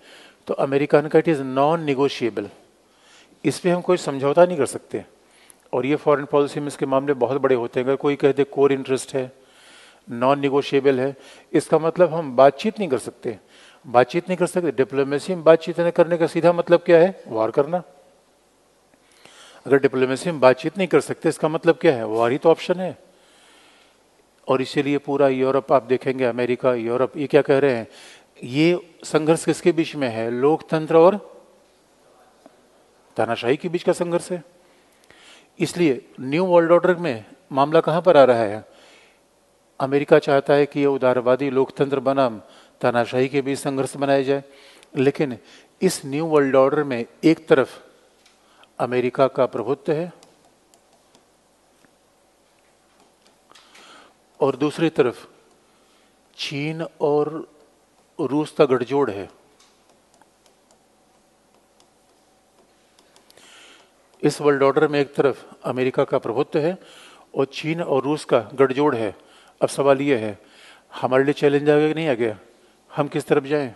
तो अमेरिका ने कहा इट इज़ नॉन निगोशिएबल इस पर हम कोई समझौता नहीं कर सकते और ये फॉरेन पॉलिसी में इसके मामले बहुत बड़े होते हैं अगर कोई कह दे कोर इंटरेस्ट है नॉन निगोशिएबल है इसका मतलब हम बातचीत नहीं कर सकते बातचीत नहीं कर सकते डिप्लोमेसी में बातचीत करने का सीधा मतलब क्या है वार करना अगर डिप्लोमेसी में बातचीत नहीं कर सकते इसका मतलब क्या है वार ही तो ऑप्शन है और इसीलिए पूरा यूरोप आप देखेंगे अमेरिका यूरोप ये क्या कह रहे हैं ये संघर्ष किसके बीच में है लोकतंत्र और तानाशाही के बीच का संघर्ष है इसलिए न्यू वर्ल्ड ऑर्डर में मामला कहाँ पर आ रहा है अमेरिका चाहता है कि यह उदारवादी लोकतंत्र बनाम तानाशाही के बीच संघर्ष बनाया जाए लेकिन इस न्यू वर्ल्ड ऑर्डर में एक तरफ अमेरिका का प्रभुत्व है और दूसरी तरफ चीन और रूस का गठजोड़ है इस वर्ल्ड ऑर्डर में एक तरफ अमेरिका का प्रभुत्व है और चीन और रूस का गठजोड़ है अब सवाल यह है हमारे लिए चैलेंज आ गया नहीं आ गया हम किस तरफ जाएं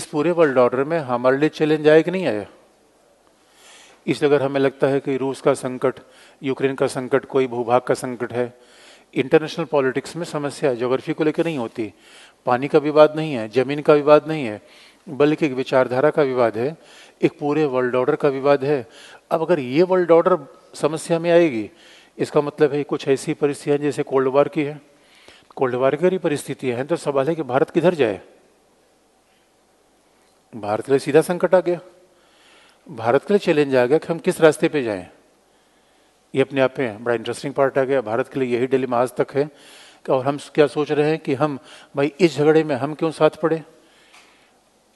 इस पूरे वर्ल्ड ऑर्डर में हमारे लिए चैलेंज आया कि नहीं आया इसलिए अगर हमें लगता है कि रूस का संकट यूक्रेन का संकट कोई भूभाग का संकट है इंटरनेशनल पॉलिटिक्स में समस्या ज्योग्राफी को लेकर नहीं होती पानी का विवाद नहीं है जमीन का विवाद नहीं है बल्कि एक विचारधारा का विवाद है एक पूरे वर्ल्ड ऑर्डर का विवाद है अब अगर ये वर्ल्ड ऑर्डर समस्या में आएगी इसका मतलब है कुछ ऐसी परिस्थितियाँ जैसे कोल्ड वार की है कोल्ड वार की परिस्थितियाँ हैं तो सवाल है कि भारत किधर जाए भारत के लिए सीधा संकट आ गया भारत के लिए चैलेंज आ गया कि हम किस रास्ते पे जाएं ये अपने आप में बड़ा इंटरेस्टिंग पार्ट आ गया भारत के लिए यही डिलेमा आज तक है और हम क्या सोच रहे हैं कि हम भाई इस झगड़े में हम क्यों साथ पड़े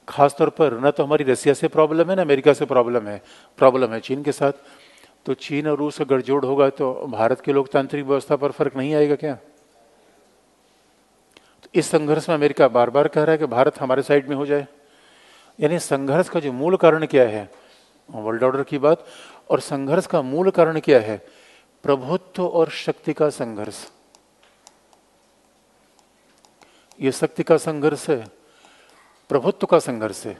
ख़ास तौर पर ना तो हमारी रसिया से प्रॉब्लम है ना अमेरिका से प्रॉब्लम है प्रॉब्लम है चीन के साथ तो चीन और रूस का गठजोड़ होगा तो भारत की लोकतांत्रिक व्यवस्था पर फर्क नहीं आएगा क्या तो इस संघर्ष में अमेरिका बार बार कह रहा है कि भारत हमारे साइड में हो जाए यानी संघर्ष का जो मूल कारण क्या है वर्ल्ड ऑर्डर की बात और संघर्ष का मूल कारण क्या है प्रभुत्व और शक्ति का संघर्ष ये शक्ति का संघर्ष है प्रभुत्व का संघर्ष है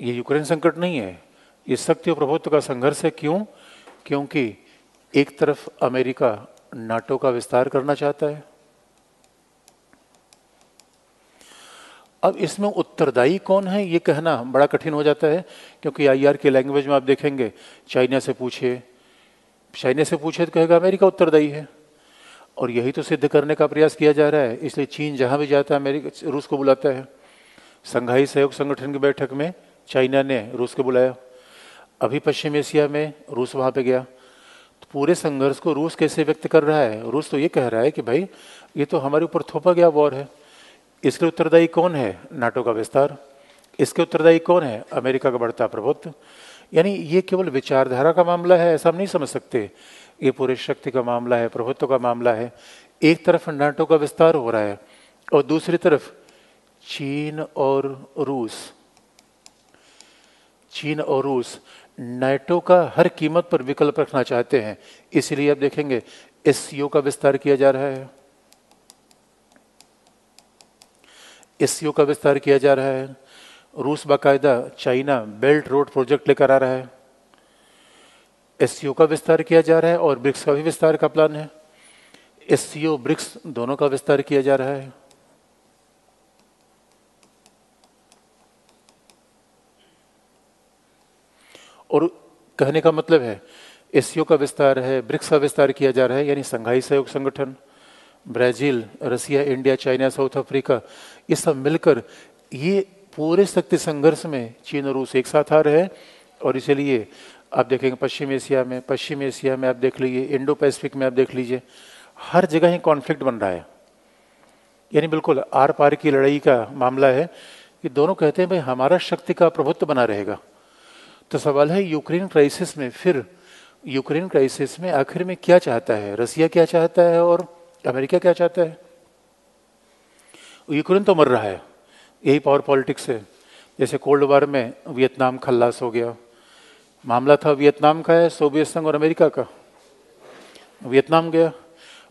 ये यूक्रेन संकट नहीं है ये शक्ति और प्रभुत्व का संघर्ष है क्यों क्योंकि एक तरफ अमेरिका नाटो का विस्तार करना चाहता है अब इसमें उत्तरदायी कौन है ये कहना बड़ा कठिन हो जाता है क्योंकि आईआर के लैंग्वेज में आप देखेंगे चाइना से पूछे चाइना से पूछे तो कहेगा अमेरिका उत्तरदायी है और यही तो सिद्ध करने का प्रयास किया जा रहा है इसलिए चीन जहां भी जाता है अमेरिका रूस को बुलाता है संघाई सहयोग संगठन की बैठक में चाइना ने रूस को बुलाया अभी पश्चिम एशिया में रूस वहाँ पे गया तो पूरे संघर्ष को रूस कैसे व्यक्त कर रहा है रूस तो ये कह रहा है कि भाई ये तो हमारे ऊपर थोपा गया वॉर है इसके उत्तरदायी कौन है नाटो का विस्तार इसके उत्तरदायी कौन है अमेरिका का बढ़ता प्रभुत्व यानी ये केवल विचारधारा का मामला है ऐसा हम नहीं समझ सकते ये पूरे शक्ति का मामला है प्रभुत्व का मामला है एक तरफ नाटो का विस्तार हो रहा है और दूसरी तरफ चीन और रूस चीन और रूस नेटो का हर कीमत पर विकल्प रखना चाहते हैं इसलिए आप देखेंगे एस का विस्तार किया जा रहा है एस का विस्तार किया जा रहा है रूस बाकायदा चाइना बेल्ट रोड प्रोजेक्ट लेकर आ रहा है एस का विस्तार किया जा रहा है और ब्रिक्स का भी विस्तार का प्लान है एस ब्रिक्स दोनों का विस्तार किया जा रहा है और कहने का मतलब है एस का विस्तार है ब्रिक्स का विस्तार किया जा रहा है यानी संघाई सहयोग संगठन Brazil Russia India China South Africa ये सब मिलकर ये पूरे शक्ति संघर्ष में चीन और रूस एक साथ आ रहे हैं और इसलिए आप देखेंगे पश्चिम एशिया में पश्चिम एशिया में आप देख लीजिए इंडो पैसिफिक में आप देख लीजिए हर जगह ही कॉन्फ्लिक्ट बन रहा है यानी बिल्कुल आर पार की लड़ाई का मामला है कि दोनों कहते हैं भाई हमारा शक्ति का प्रभुत्व बना रहेगा तो सवाल है यूक्रेन क्राइसिस में फिर यूक्रेन क्राइसिस में आखिर में क्या चाहता है रसिया क्या चाहता है और अमेरिका क्या चाहता है यूक्रेन तो मर रहा है यही पावर पॉलिटिक्स है जैसे कोल्ड वार में वियतनाम खल्लास हो गया मामला था वियतनाम का है सोवियत संघ और अमेरिका का वियतनाम गया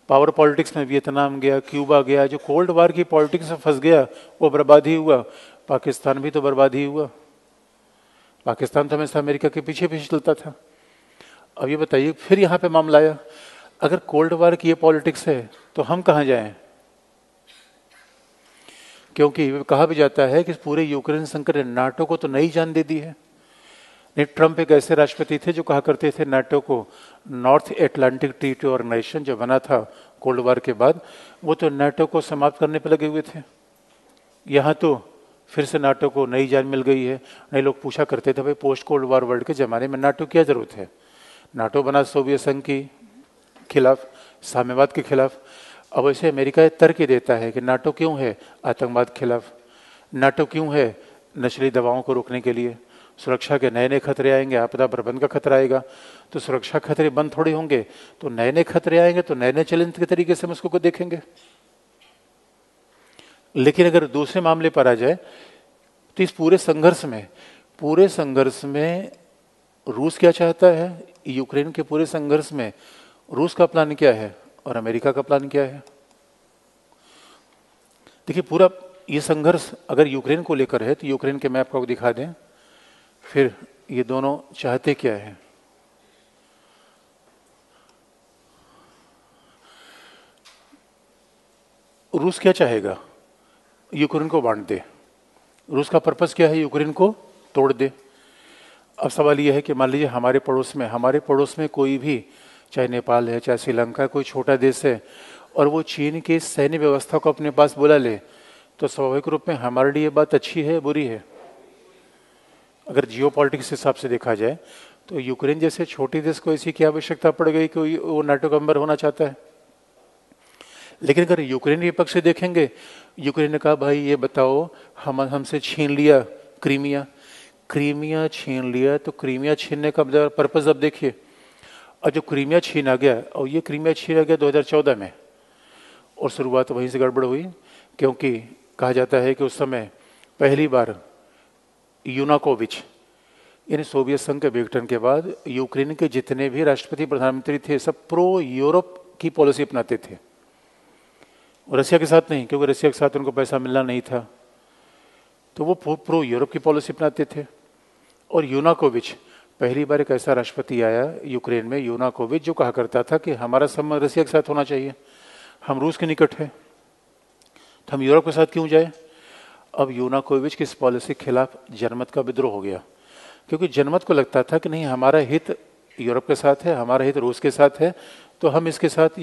पावर पॉलिटिक्स में वियतनाम गया क्यूबा गया जो कोल्ड वार की पॉलिटिक्स में फंस गया वो बर्बाद ही हुआ पाकिस्तान भी तो बर्बाद ही हुआ पाकिस्तान तो हमेशा अमेरिका के पीछे पीछे चलता था अब ये बताइए फिर यहाँ पे मामला आया अगर कोल्ड वार की ये पॉलिटिक्स है तो हम कहाँ जाएं क्योंकि कहा भी जाता है कि पूरे यूक्रेन संकट ने नाटो को तो नई जान दे दी है नहीं ट्रंप एक ऐसे राष्ट्रपति थे जो कहा करते थे नाटो को नॉर्थ एटलांटिक ट्रीटी ऑर्गेनाइजेशन जो बना था कोल्ड वार के बाद वो तो नाटो को समाप्त करने पर लगे हुए थे यहाँ तो फिर से नाटो को नई जान मिल गई है नए लोग पूछा करते थे भाई पोस्ट कोल्ड वॉर वर्ल्ड के ज़माने में नाटो क्या ज़रूरत है नाटो बना सोवियत संघ की खिलाफ साम्यवाद के खिलाफ अब ऐसे अमेरिका तर्क देता है कि नाटो क्यों है आतंकवाद के खिलाफ नाटो क्यों है नशली दवाओं को रोकने के लिए सुरक्षा के नए नए खतरे आएंगे आपदा प्रबंध का खतरा आएगा तो सुरक्षा खतरे बंद थोड़े होंगे तो नए नए खतरे आएंगे तो नए नए चैलेंज के तरीके से हम उसको को देखेंगे लेकिन अगर दूसरे मामले पर आ जाए तो इस पूरे संघर्ष में पूरे संघर्ष में रूस क्या चाहता है यूक्रेन के पूरे संघर्ष में रूस का प्लान क्या है और अमेरिका का प्लान क्या है देखिए पूरा ये संघर्ष अगर यूक्रेन को लेकर है तो यूक्रेन के मैप को दिखा दें फिर ये दोनों चाहते क्या है रूस क्या चाहेगा यूक्रेन को बांट दे रूस का पर्पस क्या है यूक्रेन को तोड़ दे अब सवाल यह है कि मान लीजिए हमारे पड़ोस में हमारे पड़ोस में कोई भी चाहे नेपाल है चाहे श्रीलंका कोई छोटा देश है और वो चीन के सैन्य व्यवस्था को अपने पास बुला ले तो स्वाभाविक रूप में हमारे लिए बात अच्छी है बुरी है अगर जियो पॉलिटिक्स हिसाब से देखा जाए तो यूक्रेन जैसे छोटे देश को ऐसी क्या आवश्यकता पड़ गई कि वो नाटो का मेंबर होना चाहता है लेकिन अगर यूक्रेन के पक्ष से देखेंगे यूक्रेन ने कहा भाई ये बताओ हम हमसे छीन लिया क्रीमिया क्रीमिया छीन लिया तो क्रीमिया छीनने का पर्पज़ अब देखिए और जो क्रीमिया छीना गया और ये क्रीमिया छीना गया 2014 में और शुरुआत वहीं से गड़बड़ हुई क्योंकि कहा जाता है कि उस समय पहली बार यूनाकोविच यानी सोवियत संघ के विघटन के बाद यूक्रेन के जितने भी राष्ट्रपति प्रधानमंत्री थे सब प्रो यूरोप की पॉलिसी अपनाते थे रसिया के साथ नहीं क्योंकि रसिया के साथ उनको पैसा मिलना नहीं था तो वो प्रो यूरोप की पॉलिसी अपनाते थे और यूनाकोविच पहली बार एक ऐसा राष्ट्रपति आया यूक्रेन में यूनाकोविच जो कहा करता था कि हमारा संबंध रसिया के साथ होना चाहिए हम रूस के निकट है तो हम यूरोप के साथ क्यों जाए अब यूनाकोविच की इस पॉलिसी के खिलाफ जनमत का विद्रोह हो गया क्योंकि जनमत को लगता था कि नहीं हमारा हित यूरोप के साथ है हमारा हित रूस के साथ है तो हम इसके साथ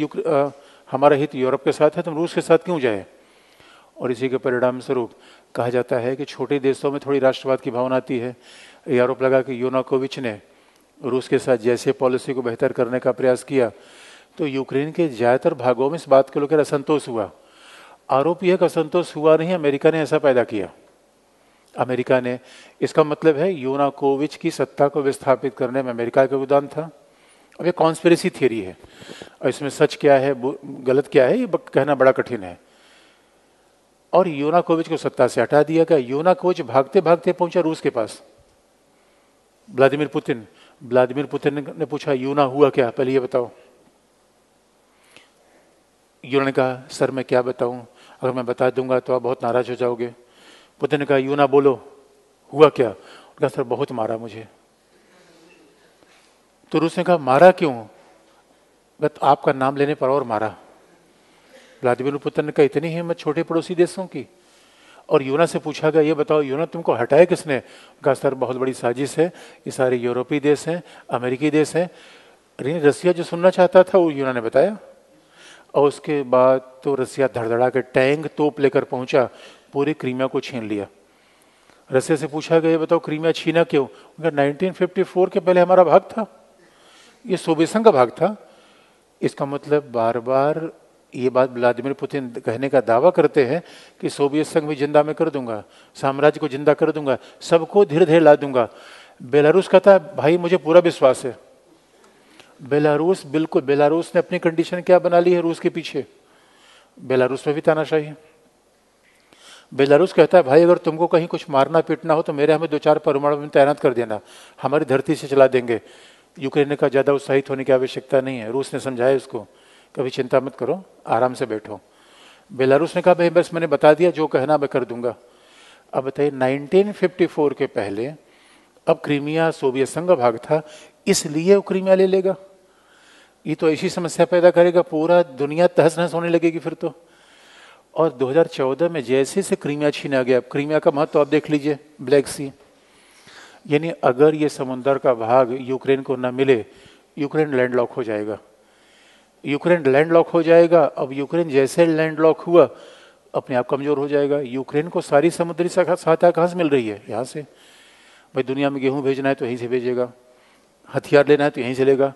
हमारा हित यूरोप के साथ है तो हम रूस के साथ क्यों जाए और इसी के परिणाम स्वरूप कहा जाता है कि छोटे देशों में थोड़ी राष्ट्रवाद की भावना आती है ये आरोप लगा कि योनाकोविच ने रूस के साथ जैसे पॉलिसी को बेहतर करने का प्रयास किया तो यूक्रेन के ज़्यादातर भागों में इस बात को लेकर असंतोष हुआ आरोप यह कि असंतोष हुआ नहीं अमेरिका ने ऐसा पैदा किया अमेरिका ने इसका मतलब है यूनाकोविच की सत्ता को विस्थापित करने में अमेरिका का योगदान था अब ये कॉन्स्पेरेसी थियरी है और इसमें सच क्या है गलत क्या है ये कहना बड़ा कठिन है और योनाकोविच को सत्ता से हटा दिया गया योनाकोविच भागते भागते पहुंचा रूस के पास व्लादिमिर पुतिन व्लादिमिर पुतिन ने पूछा यूना हुआ क्या पहले ये बताओ यूना ने कहा सर मैं क्या बताऊं अगर मैं बता दूंगा तो आप बहुत नाराज हो जाओगे पुतिन ने कहा यूना बोलो हुआ क्या उनका सर बहुत मारा मुझे तो रूस ने कहा मारा क्यों बस तो आपका नाम लेने पर और मारा व्लादिमिर पुतिन ने कहा इतनी हिम्मत छोटे पड़ोसी देशों की और यूना से पूछा गया ये बताओ यूना तुमको हटाया किसने कहा सर बहुत बड़ी साजिश है ये सारे यूरोपीय देश हैं अमेरिकी देश हैं रसिया जो सुनना चाहता था वो यूना ने बताया और उसके बाद तो रसिया धड़धड़ा के टैंक तोप लेकर पहुंचा पूरे क्रीमिया को छीन लिया रसिया से पूछा गया ये बताओ क्रीमिया छीना क्यों उनका फोर के पहले हमारा भाग था ये संघ का भाग था इसका मतलब बार बार ये बात व्लादिमिर पुतिन कहने का दावा करते हैं कि सोवियत संघ भी जिंदा में कर दूंगा साम्राज्य को जिंदा कर दूंगा सबको धीरे धीरे ला दूंगा बेलारूस कहता है भाई मुझे पूरा विश्वास है बेलारूस बिल्कुल बेलारूस ने अपनी कंडीशन क्या बना ली है रूस के पीछे बेलारूस में भी तानाशाही बेलारूस कहता है भाई अगर तुमको कहीं कुछ मारना पीटना हो तो मेरे हमें दो चार परमाणु में तैनात कर देना हमारी धरती से चला देंगे यूक्रेन का ज़्यादा उत्साहित होने की आवश्यकता नहीं है रूस ने समझाया उसको कभी चिंता मत करो आराम से बैठो बेलारूस ने कहा भाई बस मैंने बता दिया जो कहना मैं कर दूंगा अब बताइए 1954 के पहले अब क्रीमिया सोवियत संघ का भाग था इसलिए वो क्रीमिया ले लेगा ये तो ऐसी समस्या पैदा करेगा पूरा दुनिया तहस नहस होने लगेगी फिर तो और 2014 में जैसे से क्रीमिया छीना गया क्रीमिया का महत्व तो आप देख लीजिए ब्लैक सी यानी अगर ये समुंदर का भाग यूक्रेन को न मिले यूक्रेन लैंडलॉक हो जाएगा यूक्रेन लैंडलॉक हो जाएगा अब यूक्रेन जैसे लैंडलॉक हुआ अपने आप कमजोर हो जाएगा यूक्रेन को सारी समुद्री सहायता कहाँ से मिल रही है यहाँ से भाई दुनिया में गेहूँ भेजना है तो यहीं से भेजेगा हथियार लेना है तो यहीं से लेगा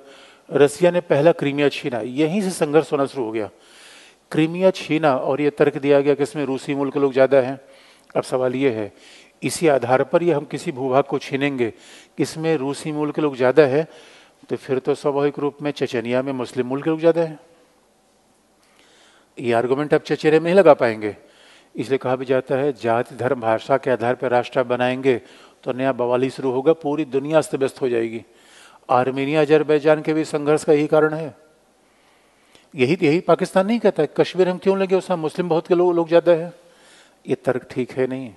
रसिया ने पहला क्रीमिया छीना यहीं से संघर्ष होना शुरू हो गया क्रीमिया छीना और ये तर्क दिया गया कि इसमें रूसी मुल्क लोग ज़्यादा हैं अब सवाल ये है इसी आधार पर ही हम किसी भूभाग को छीनेंगे इसमें रूसी मूल के लोग ज़्यादा है तो फिर तो स्वाभाविक रूप में चचनिया में मुस्लिम मूल के लोग ज़्यादा है ये आर्गूमेंट आप चचेरे में ही लगा पाएंगे इसलिए कहा भी जाता है जाति धर्म भाषा के आधार पर राष्ट्र बनाएंगे तो नया बवाली शुरू होगा पूरी दुनिया अस्त व्यस्त हो जाएगी आर्मेनिया अजरबैजान के भी संघर्ष का यही कारण है यही तो, यही पाकिस्तान नहीं कहता कश्मीर हम क्यों लेंगे उसमें मुस्लिम बहुत के लोग लोग ज़्यादा है ये तर्क ठीक है नहीं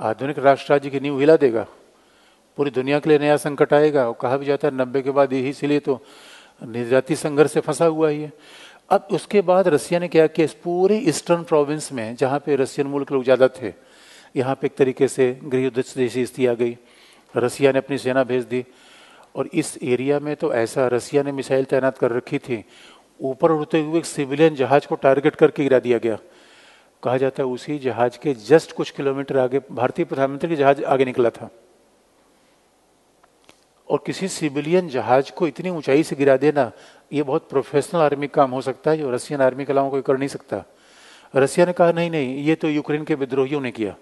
आधुनिक राष्ट्र राज्य की नींव हिला देगा पूरी दुनिया के लिए नया संकट आएगा और कहा भी जाता है नब्बे के बाद यही इसीलिए तो निर्जाति संघर्ष से फंसा हुआ ही है अब उसके बाद रसिया ने क्या किया इस पूरे ईस्टर्न प्रोविंस में जहाँ पे रसियन मूल के लोग ज़्यादा थे यहाँ पे एक तरीके से गृह जैसी स्थिति आ गई रसिया ने अपनी सेना भेज दी और इस एरिया में तो ऐसा रसिया ने मिसाइल तैनात कर रखी थी ऊपर उड़ते हुए एक सिविलियन जहाज को टारगेट करके गिरा दिया गया कहा जाता है उसी जहाज के जस्ट कुछ किलोमीटर आगे भारतीय प्रधानमंत्री के जहाज आगे निकला था और किसी सिविलियन जहाज को इतनी ऊंचाई से गिरा देना यह बहुत प्रोफेशनल आर्मी काम हो सकता है जो रशियन आर्मी के अलावा कोई कर नहीं सकता रसिया ने कहा नहीं नहीं ये तो यूक्रेन के विद्रोहियों ने किया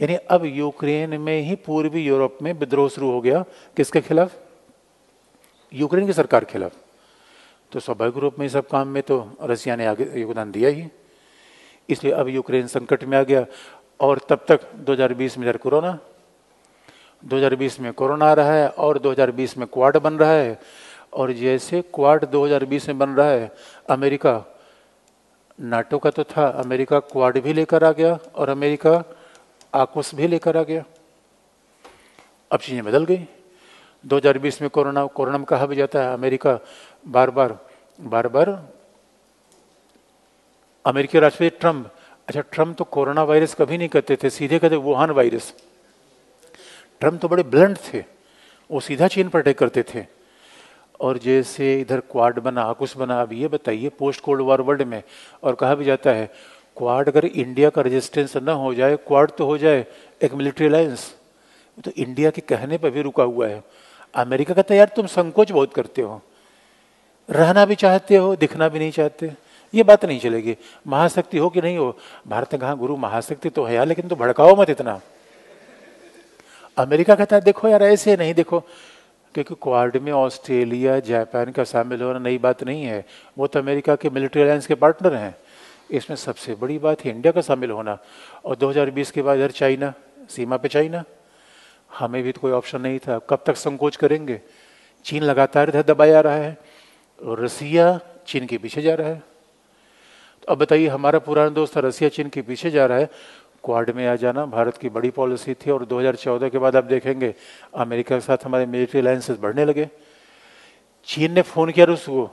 यानी अब यूक्रेन में ही पूर्वी यूरोप में विद्रोह शुरू हो गया किसके खिलाफ यूक्रेन की सरकार के खिलाफ तो स्वाभाविक रूप में सब काम में तो रशिया ने आगे योगदान दिया ही इसलिए अब यूक्रेन संकट में आ गया और तब तक 2020 में इधर कोरोना 2020 में कोरोना आ रहा है और 2020 में क्वाड बन रहा है और जैसे क्वाड 2020 में बन रहा है अमेरिका नाटो का तो था अमेरिका क्वाड भी लेकर आ गया और अमेरिका आकोस भी लेकर आ गया अब चीज़ें बदल गई 2020 में कोरोना कोरोना में कहा भी जाता है अमेरिका बार बार बार बार अमेरिकी राष्ट्रपति ट्रम्प अच्छा ट्रम्प तो कोरोना वायरस कभी नहीं कहते थे सीधे कहते वुहान वायरस ट्रम्प तो बड़े ब्लंट थे वो सीधा चीन पर अटैक करते थे और जैसे इधर क्वाड बना कुछ बना अब ये बताइए पोस्ट कोल्ड वॉर वर्ल्ड में और कहा भी जाता है क्वाड अगर इंडिया का रजिस्टेंस न हो जाए क्वाड तो हो जाए एक मिलिट्री अलायंस तो इंडिया के कहने पर भी रुका हुआ है अमेरिका का तैयार तुम संकोच बहुत करते हो रहना भी चाहते हो दिखना भी नहीं चाहते ये बात नहीं चलेगी महाशक्ति हो कि नहीं हो भारत कहा गुरु महाशक्ति तो है यार लेकिन तो भड़काओ मत इतना अमेरिका कहता है देखो यार ऐसे नहीं देखो क्योंकि क्वाड में ऑस्ट्रेलिया जापान का शामिल होना नई बात नहीं है वो तो अमेरिका के मिलिट्री अलायंस के पार्टनर हैं इसमें सबसे बड़ी बात है इंडिया का शामिल होना और 2020 के बाद इधर चाइना सीमा पे चाइना हमें भी तो कोई ऑप्शन नहीं था कब तक संकोच करेंगे चीन लगातार इधर दबाया रहा है और रसिया चीन के पीछे जा रहा है अब बताइए हमारा पुराना दोस्त रसिया चीन के पीछे जा रहा है क्वाड में आ जाना भारत की बड़ी पॉलिसी थी और 2014 के बाद आप देखेंगे अमेरिका के साथ हमारे मिलिट्री अलायसेस बढ़ने लगे चीन ने फ़ोन किया रूस को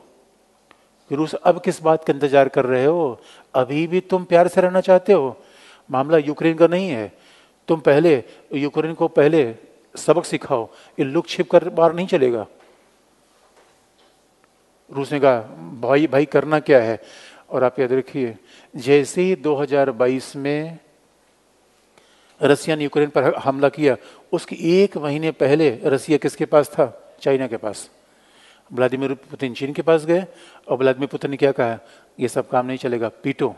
कि रूस अब किस बात का इंतजार कर रहे हो अभी भी तुम प्यार से रहना चाहते हो मामला यूक्रेन का नहीं है तुम पहले यूक्रेन को पहले सबक सिखाओ ये लुक छिप कर बाहर नहीं चलेगा रूस ने कहा भाई भाई करना क्या है और आप याद रखिए जैसे ही 2022 में रसिया ने यूक्रेन पर हमला किया उसके एक महीने पहले रसिया किसके पास था चाइना के पास व्लादिमिर पुतिन चीन के पास गए और व्लादिमिर पुतिन ने क्या कहा ये सब काम नहीं चलेगा पीटो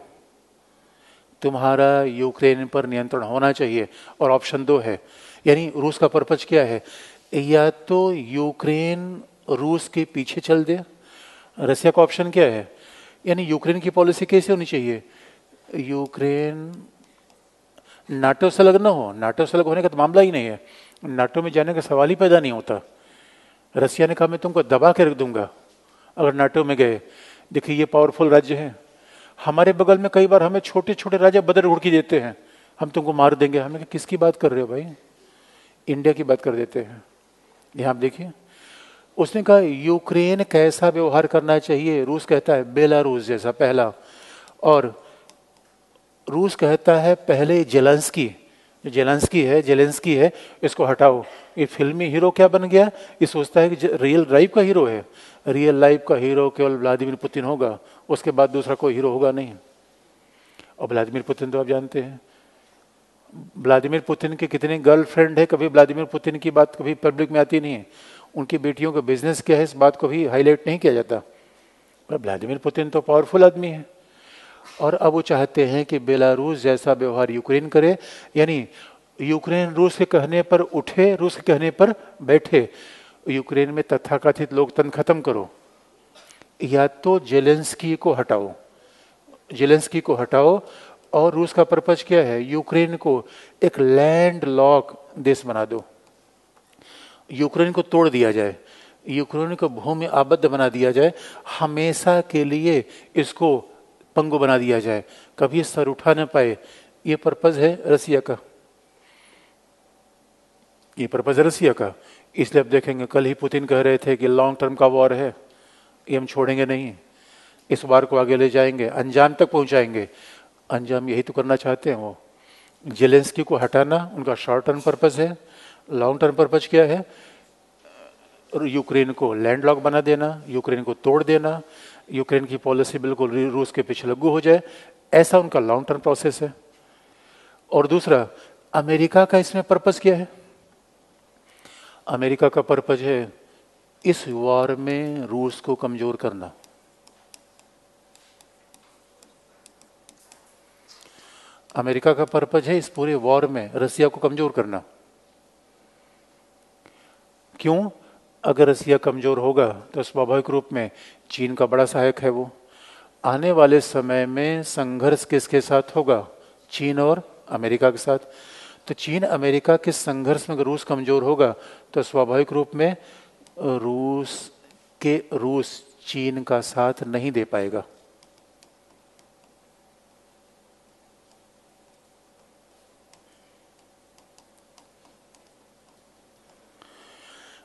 तुम्हारा यूक्रेन पर नियंत्रण होना चाहिए और ऑप्शन दो है यानी रूस का पर्पज क्या है या तो यूक्रेन रूस के पीछे चल दे रसिया का ऑप्शन क्या है यानी यूक्रेन की पॉलिसी कैसे होनी चाहिए यूक्रेन नाटो से अलग ना हो नाटो से अलग होने का तो मामला ही नहीं है नाटो में जाने का सवाल ही पैदा नहीं होता रसिया ने कहा मैं तुमको दबा के रख दूंगा अगर नाटो में गए देखिए ये पावरफुल राज्य है हमारे बगल में कई बार हमें छोटे छोटे बदर बदल उड़की देते हैं हम तुमको मार देंगे हमें किसकी बात कर रहे हो भाई इंडिया की बात कर देते हैं यहाँ आप देखिए उसने कहा यूक्रेन कैसा व्यवहार करना चाहिए रूस कहता है बेलारूस जैसा पहला और रूस कहता है पहले जेलेंस्की जो जेलेंस्की है जेलेंस्की है इसको हटाओ ये फिल्मी हीरो क्या बन गया ये सोचता है कि रियल लाइफ का हीरो है रियल लाइफ का हीरो केवल व्लादिमिर पुतिन होगा उसके बाद दूसरा कोई हीरो होगा नहीं और व्लादिमिर पुतिन तो आप जानते हैं व्लादिमिर पुतिन के कितने गर्लफ्रेंड है कभी व्लादिमिर पुतिन की बात कभी पब्लिक में आती नहीं है उनकी बेटियों का बिजनेस क्या है इस बात को भी हाईलाइट नहीं किया जाता पर व्लादिमिर पुतिन तो पावरफुल आदमी है और अब वो चाहते हैं कि बेलारूस जैसा व्यवहार यूक्रेन करे यानी यूक्रेन रूस के कहने पर उठे रूस के कहने पर बैठे यूक्रेन में तथाकथित लोकतंत्र खत्म करो या तो जेलेंस्की को हटाओ जेलेंस्की को हटाओ और रूस का पर्पज क्या है यूक्रेन को एक लैंड लॉक देश बना दो यूक्रेन को तोड़ दिया जाए यूक्रेन को भूमि आबद्ध बना दिया जाए हमेशा के लिए इसको पंगु बना दिया जाए कभी सर उठा ना पाए ये पर्पज़ है रसिया का ये पर्पज़ है रसिया का इसलिए आप देखेंगे कल ही पुतिन कह रहे थे कि लॉन्ग टर्म का वॉर है ये हम छोड़ेंगे नहीं इस वार को आगे ले जाएंगे अंजाम तक पहुंचाएंगे अंजाम यही तो करना चाहते हैं वो जेलेंसकी को हटाना उनका शॉर्ट टर्म पर्पज़ है लॉन्ग टर्म पर्पज क्या है यूक्रेन को लैंड लॉक बना देना यूक्रेन को तोड़ देना यूक्रेन की पॉलिसी बिल्कुल रूस के पीछे लगू हो जाए ऐसा उनका लॉन्ग टर्म प्रोसेस है और दूसरा अमेरिका का इसमें पर्पज क्या है अमेरिका का पर्पज है इस वॉर में रूस को कमजोर करना अमेरिका का पर्पज है इस पूरे वॉर में रसिया को कमजोर करना क्यों अगर रसिया कमज़ोर होगा तो स्वाभाविक रूप में चीन का बड़ा सहायक है वो आने वाले समय में संघर्ष किसके साथ होगा चीन और अमेरिका के साथ तो चीन अमेरिका के संघर्ष में अगर रूस कमज़ोर होगा तो स्वाभाविक रूप में रूस के रूस चीन का साथ नहीं दे पाएगा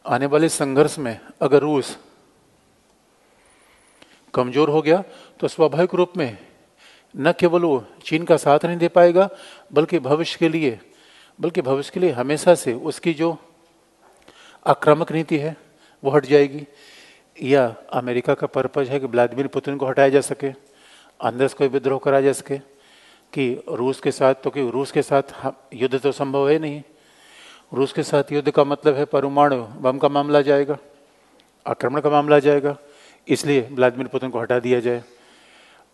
आने वाले संघर्ष में अगर रूस कमजोर हो गया तो स्वाभाविक रूप में न केवल वो चीन का साथ नहीं दे पाएगा बल्कि भविष्य के लिए बल्कि भविष्य के लिए हमेशा से उसकी जो आक्रामक नीति है वो हट जाएगी या अमेरिका का पर्पज है कि व्लादिमिर पुतिन को हटाया जा सके अंदर से कोई विद्रोह कराया जा सके कि रूस के साथ तो कि रूस के साथ हाँ, युद्ध तो संभव है नहीं रूस के साथ युद्ध का मतलब है परमाणु बम का मामला जाएगा आक्रमण का मामला जाएगा इसलिए व्लादिमिर पुतिन को हटा दिया जाए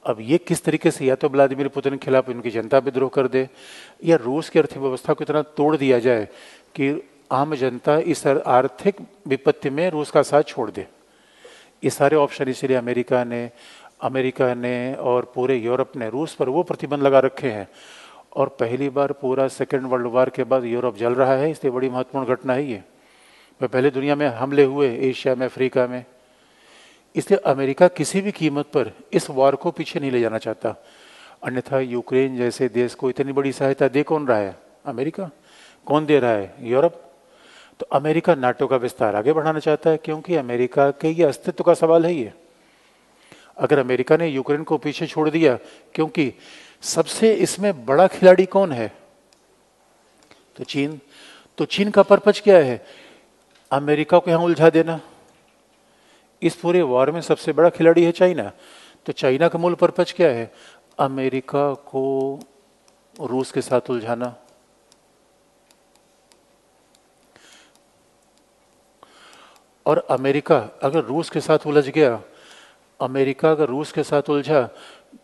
अब ये किस तरीके से या तो व्लादिमिर पुतिन के खिलाफ उनकी जनता विद्रोह कर दे या रूस की अर्थव्यवस्था को इतना तोड़ दिया जाए कि आम जनता इस आर्थिक विपत्ति में रूस का साथ छोड़ दे ये सारे ऑप्शन इसलिए अमेरिका ने अमेरिका ने और पूरे यूरोप ने रूस पर वो प्रतिबंध लगा रखे हैं और पहली बार पूरा सेकेंड वर्ल्ड वार के बाद यूरोप जल रहा है इसलिए बड़ी महत्वपूर्ण घटना है ये वह पहले दुनिया में हमले हुए एशिया में अफ्रीका में इसलिए अमेरिका किसी भी कीमत पर इस वार को पीछे नहीं ले जाना चाहता अन्यथा यूक्रेन जैसे देश को इतनी बड़ी सहायता दे कौन रहा है अमेरिका कौन दे रहा है यूरोप तो अमेरिका नाटो का विस्तार आगे बढ़ाना चाहता है क्योंकि अमेरिका के ये अस्तित्व का सवाल है ये अगर अमेरिका ने यूक्रेन को पीछे छोड़ दिया क्योंकि सबसे इसमें बड़ा खिलाड़ी कौन है तो चीन तो चीन का पर्पज क्या है अमेरिका को यहां उलझा देना इस पूरे वॉर में सबसे बड़ा खिलाड़ी है चाइना तो चाइना का मूल पर्पज क्या है अमेरिका को रूस के साथ उलझाना और अमेरिका अगर रूस के साथ उलझ गया अमेरिका अगर रूस के साथ उलझा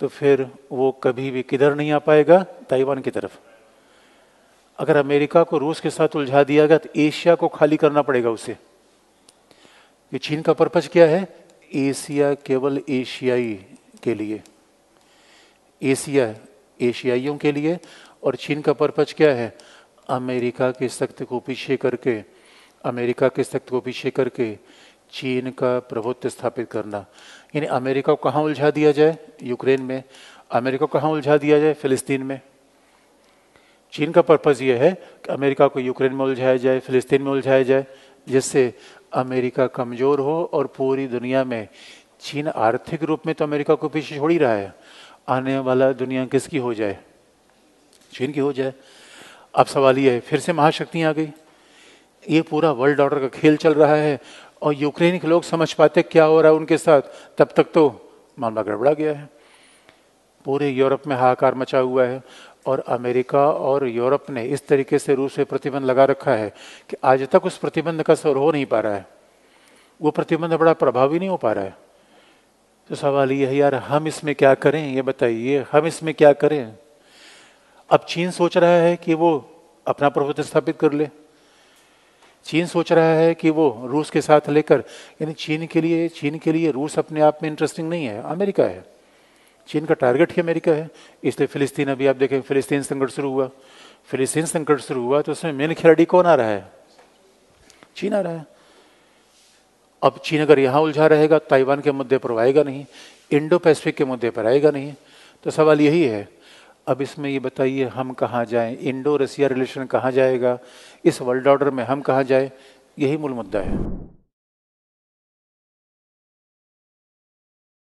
तो फिर वो कभी भी किधर नहीं आ पाएगा ताइवान की तरफ अगर अमेरिका को रूस के साथ उलझा दिया गया तो एशिया को खाली करना पड़ेगा उसे ये चीन का पर्पज क्या है एशिया केवल एशियाई के लिए एशिया एशियाइयों के लिए और चीन का पर्पज क्या है अमेरिका के सख्त को पीछे करके अमेरिका के सख्त को पीछे करके चीन का प्रभुत्व स्थापित करना यानी अमेरिका को कहाँ उलझा दिया जाए यूक्रेन में अमेरिका को कहाँ उलझा दिया जाए फिलिस्तीन में चीन का पर्पज़ यह है कि अमेरिका को यूक्रेन में उलझाया जाए फिलिस्तीन में उलझाया जाए जिससे अमेरिका कमज़ोर हो और पूरी दुनिया में चीन आर्थिक रूप में तो अमेरिका को पीछे छोड़ ही रहा है आने वाला दुनिया किसकी हो जाए चीन की हो जाए अब सवाल यह है फिर से महाशक्तियाँ आ गई ये पूरा वर्ल्ड ऑर्डर का खेल चल रहा है और यूक्रेन के लोग समझ पाते क्या हो रहा है उनके साथ तब तक तो मामला गड़बड़ा गया है पूरे यूरोप में हाहाकार मचा हुआ है और अमेरिका और यूरोप ने इस तरीके से रूस पे प्रतिबंध लगा रखा है कि आज तक उस प्रतिबंध का सर हो नहीं पा रहा है वो प्रतिबंध बड़ा प्रभावी नहीं हो पा रहा है तो सवाल ये है यार हम इसमें क्या करें ये बताइए हम इसमें क्या करें अब चीन सोच रहा है कि वो अपना प्रभुत्व स्थापित कर ले चीन सोच रहा है कि वो रूस के साथ लेकर यानी चीन के लिए चीन के लिए रूस अपने आप में इंटरेस्टिंग नहीं है अमेरिका है चीन का टारगेट ही अमेरिका है इसलिए फिलिस्तीन अभी आप देखें फिलिस्तीन संकट शुरू हुआ फिलिस्तीन संकट शुरू हुआ तो उसमें मेन खिलाड़ी कौन आ रहा है चीन आ रहा है अब चीन अगर यहाँ उलझा रहेगा ताइवान के मुद्दे पर आएगा नहीं इंडो पैसिफिक के मुद्दे पर आएगा नहीं तो सवाल यही है अब इसमें ये बताइए हम कहाँ जाएं इंडो रसिया रिलेशन कहाँ जाएगा इस वर्ल्ड ऑर्डर में हम कहाँ जाएं यही मूल मुद्दा है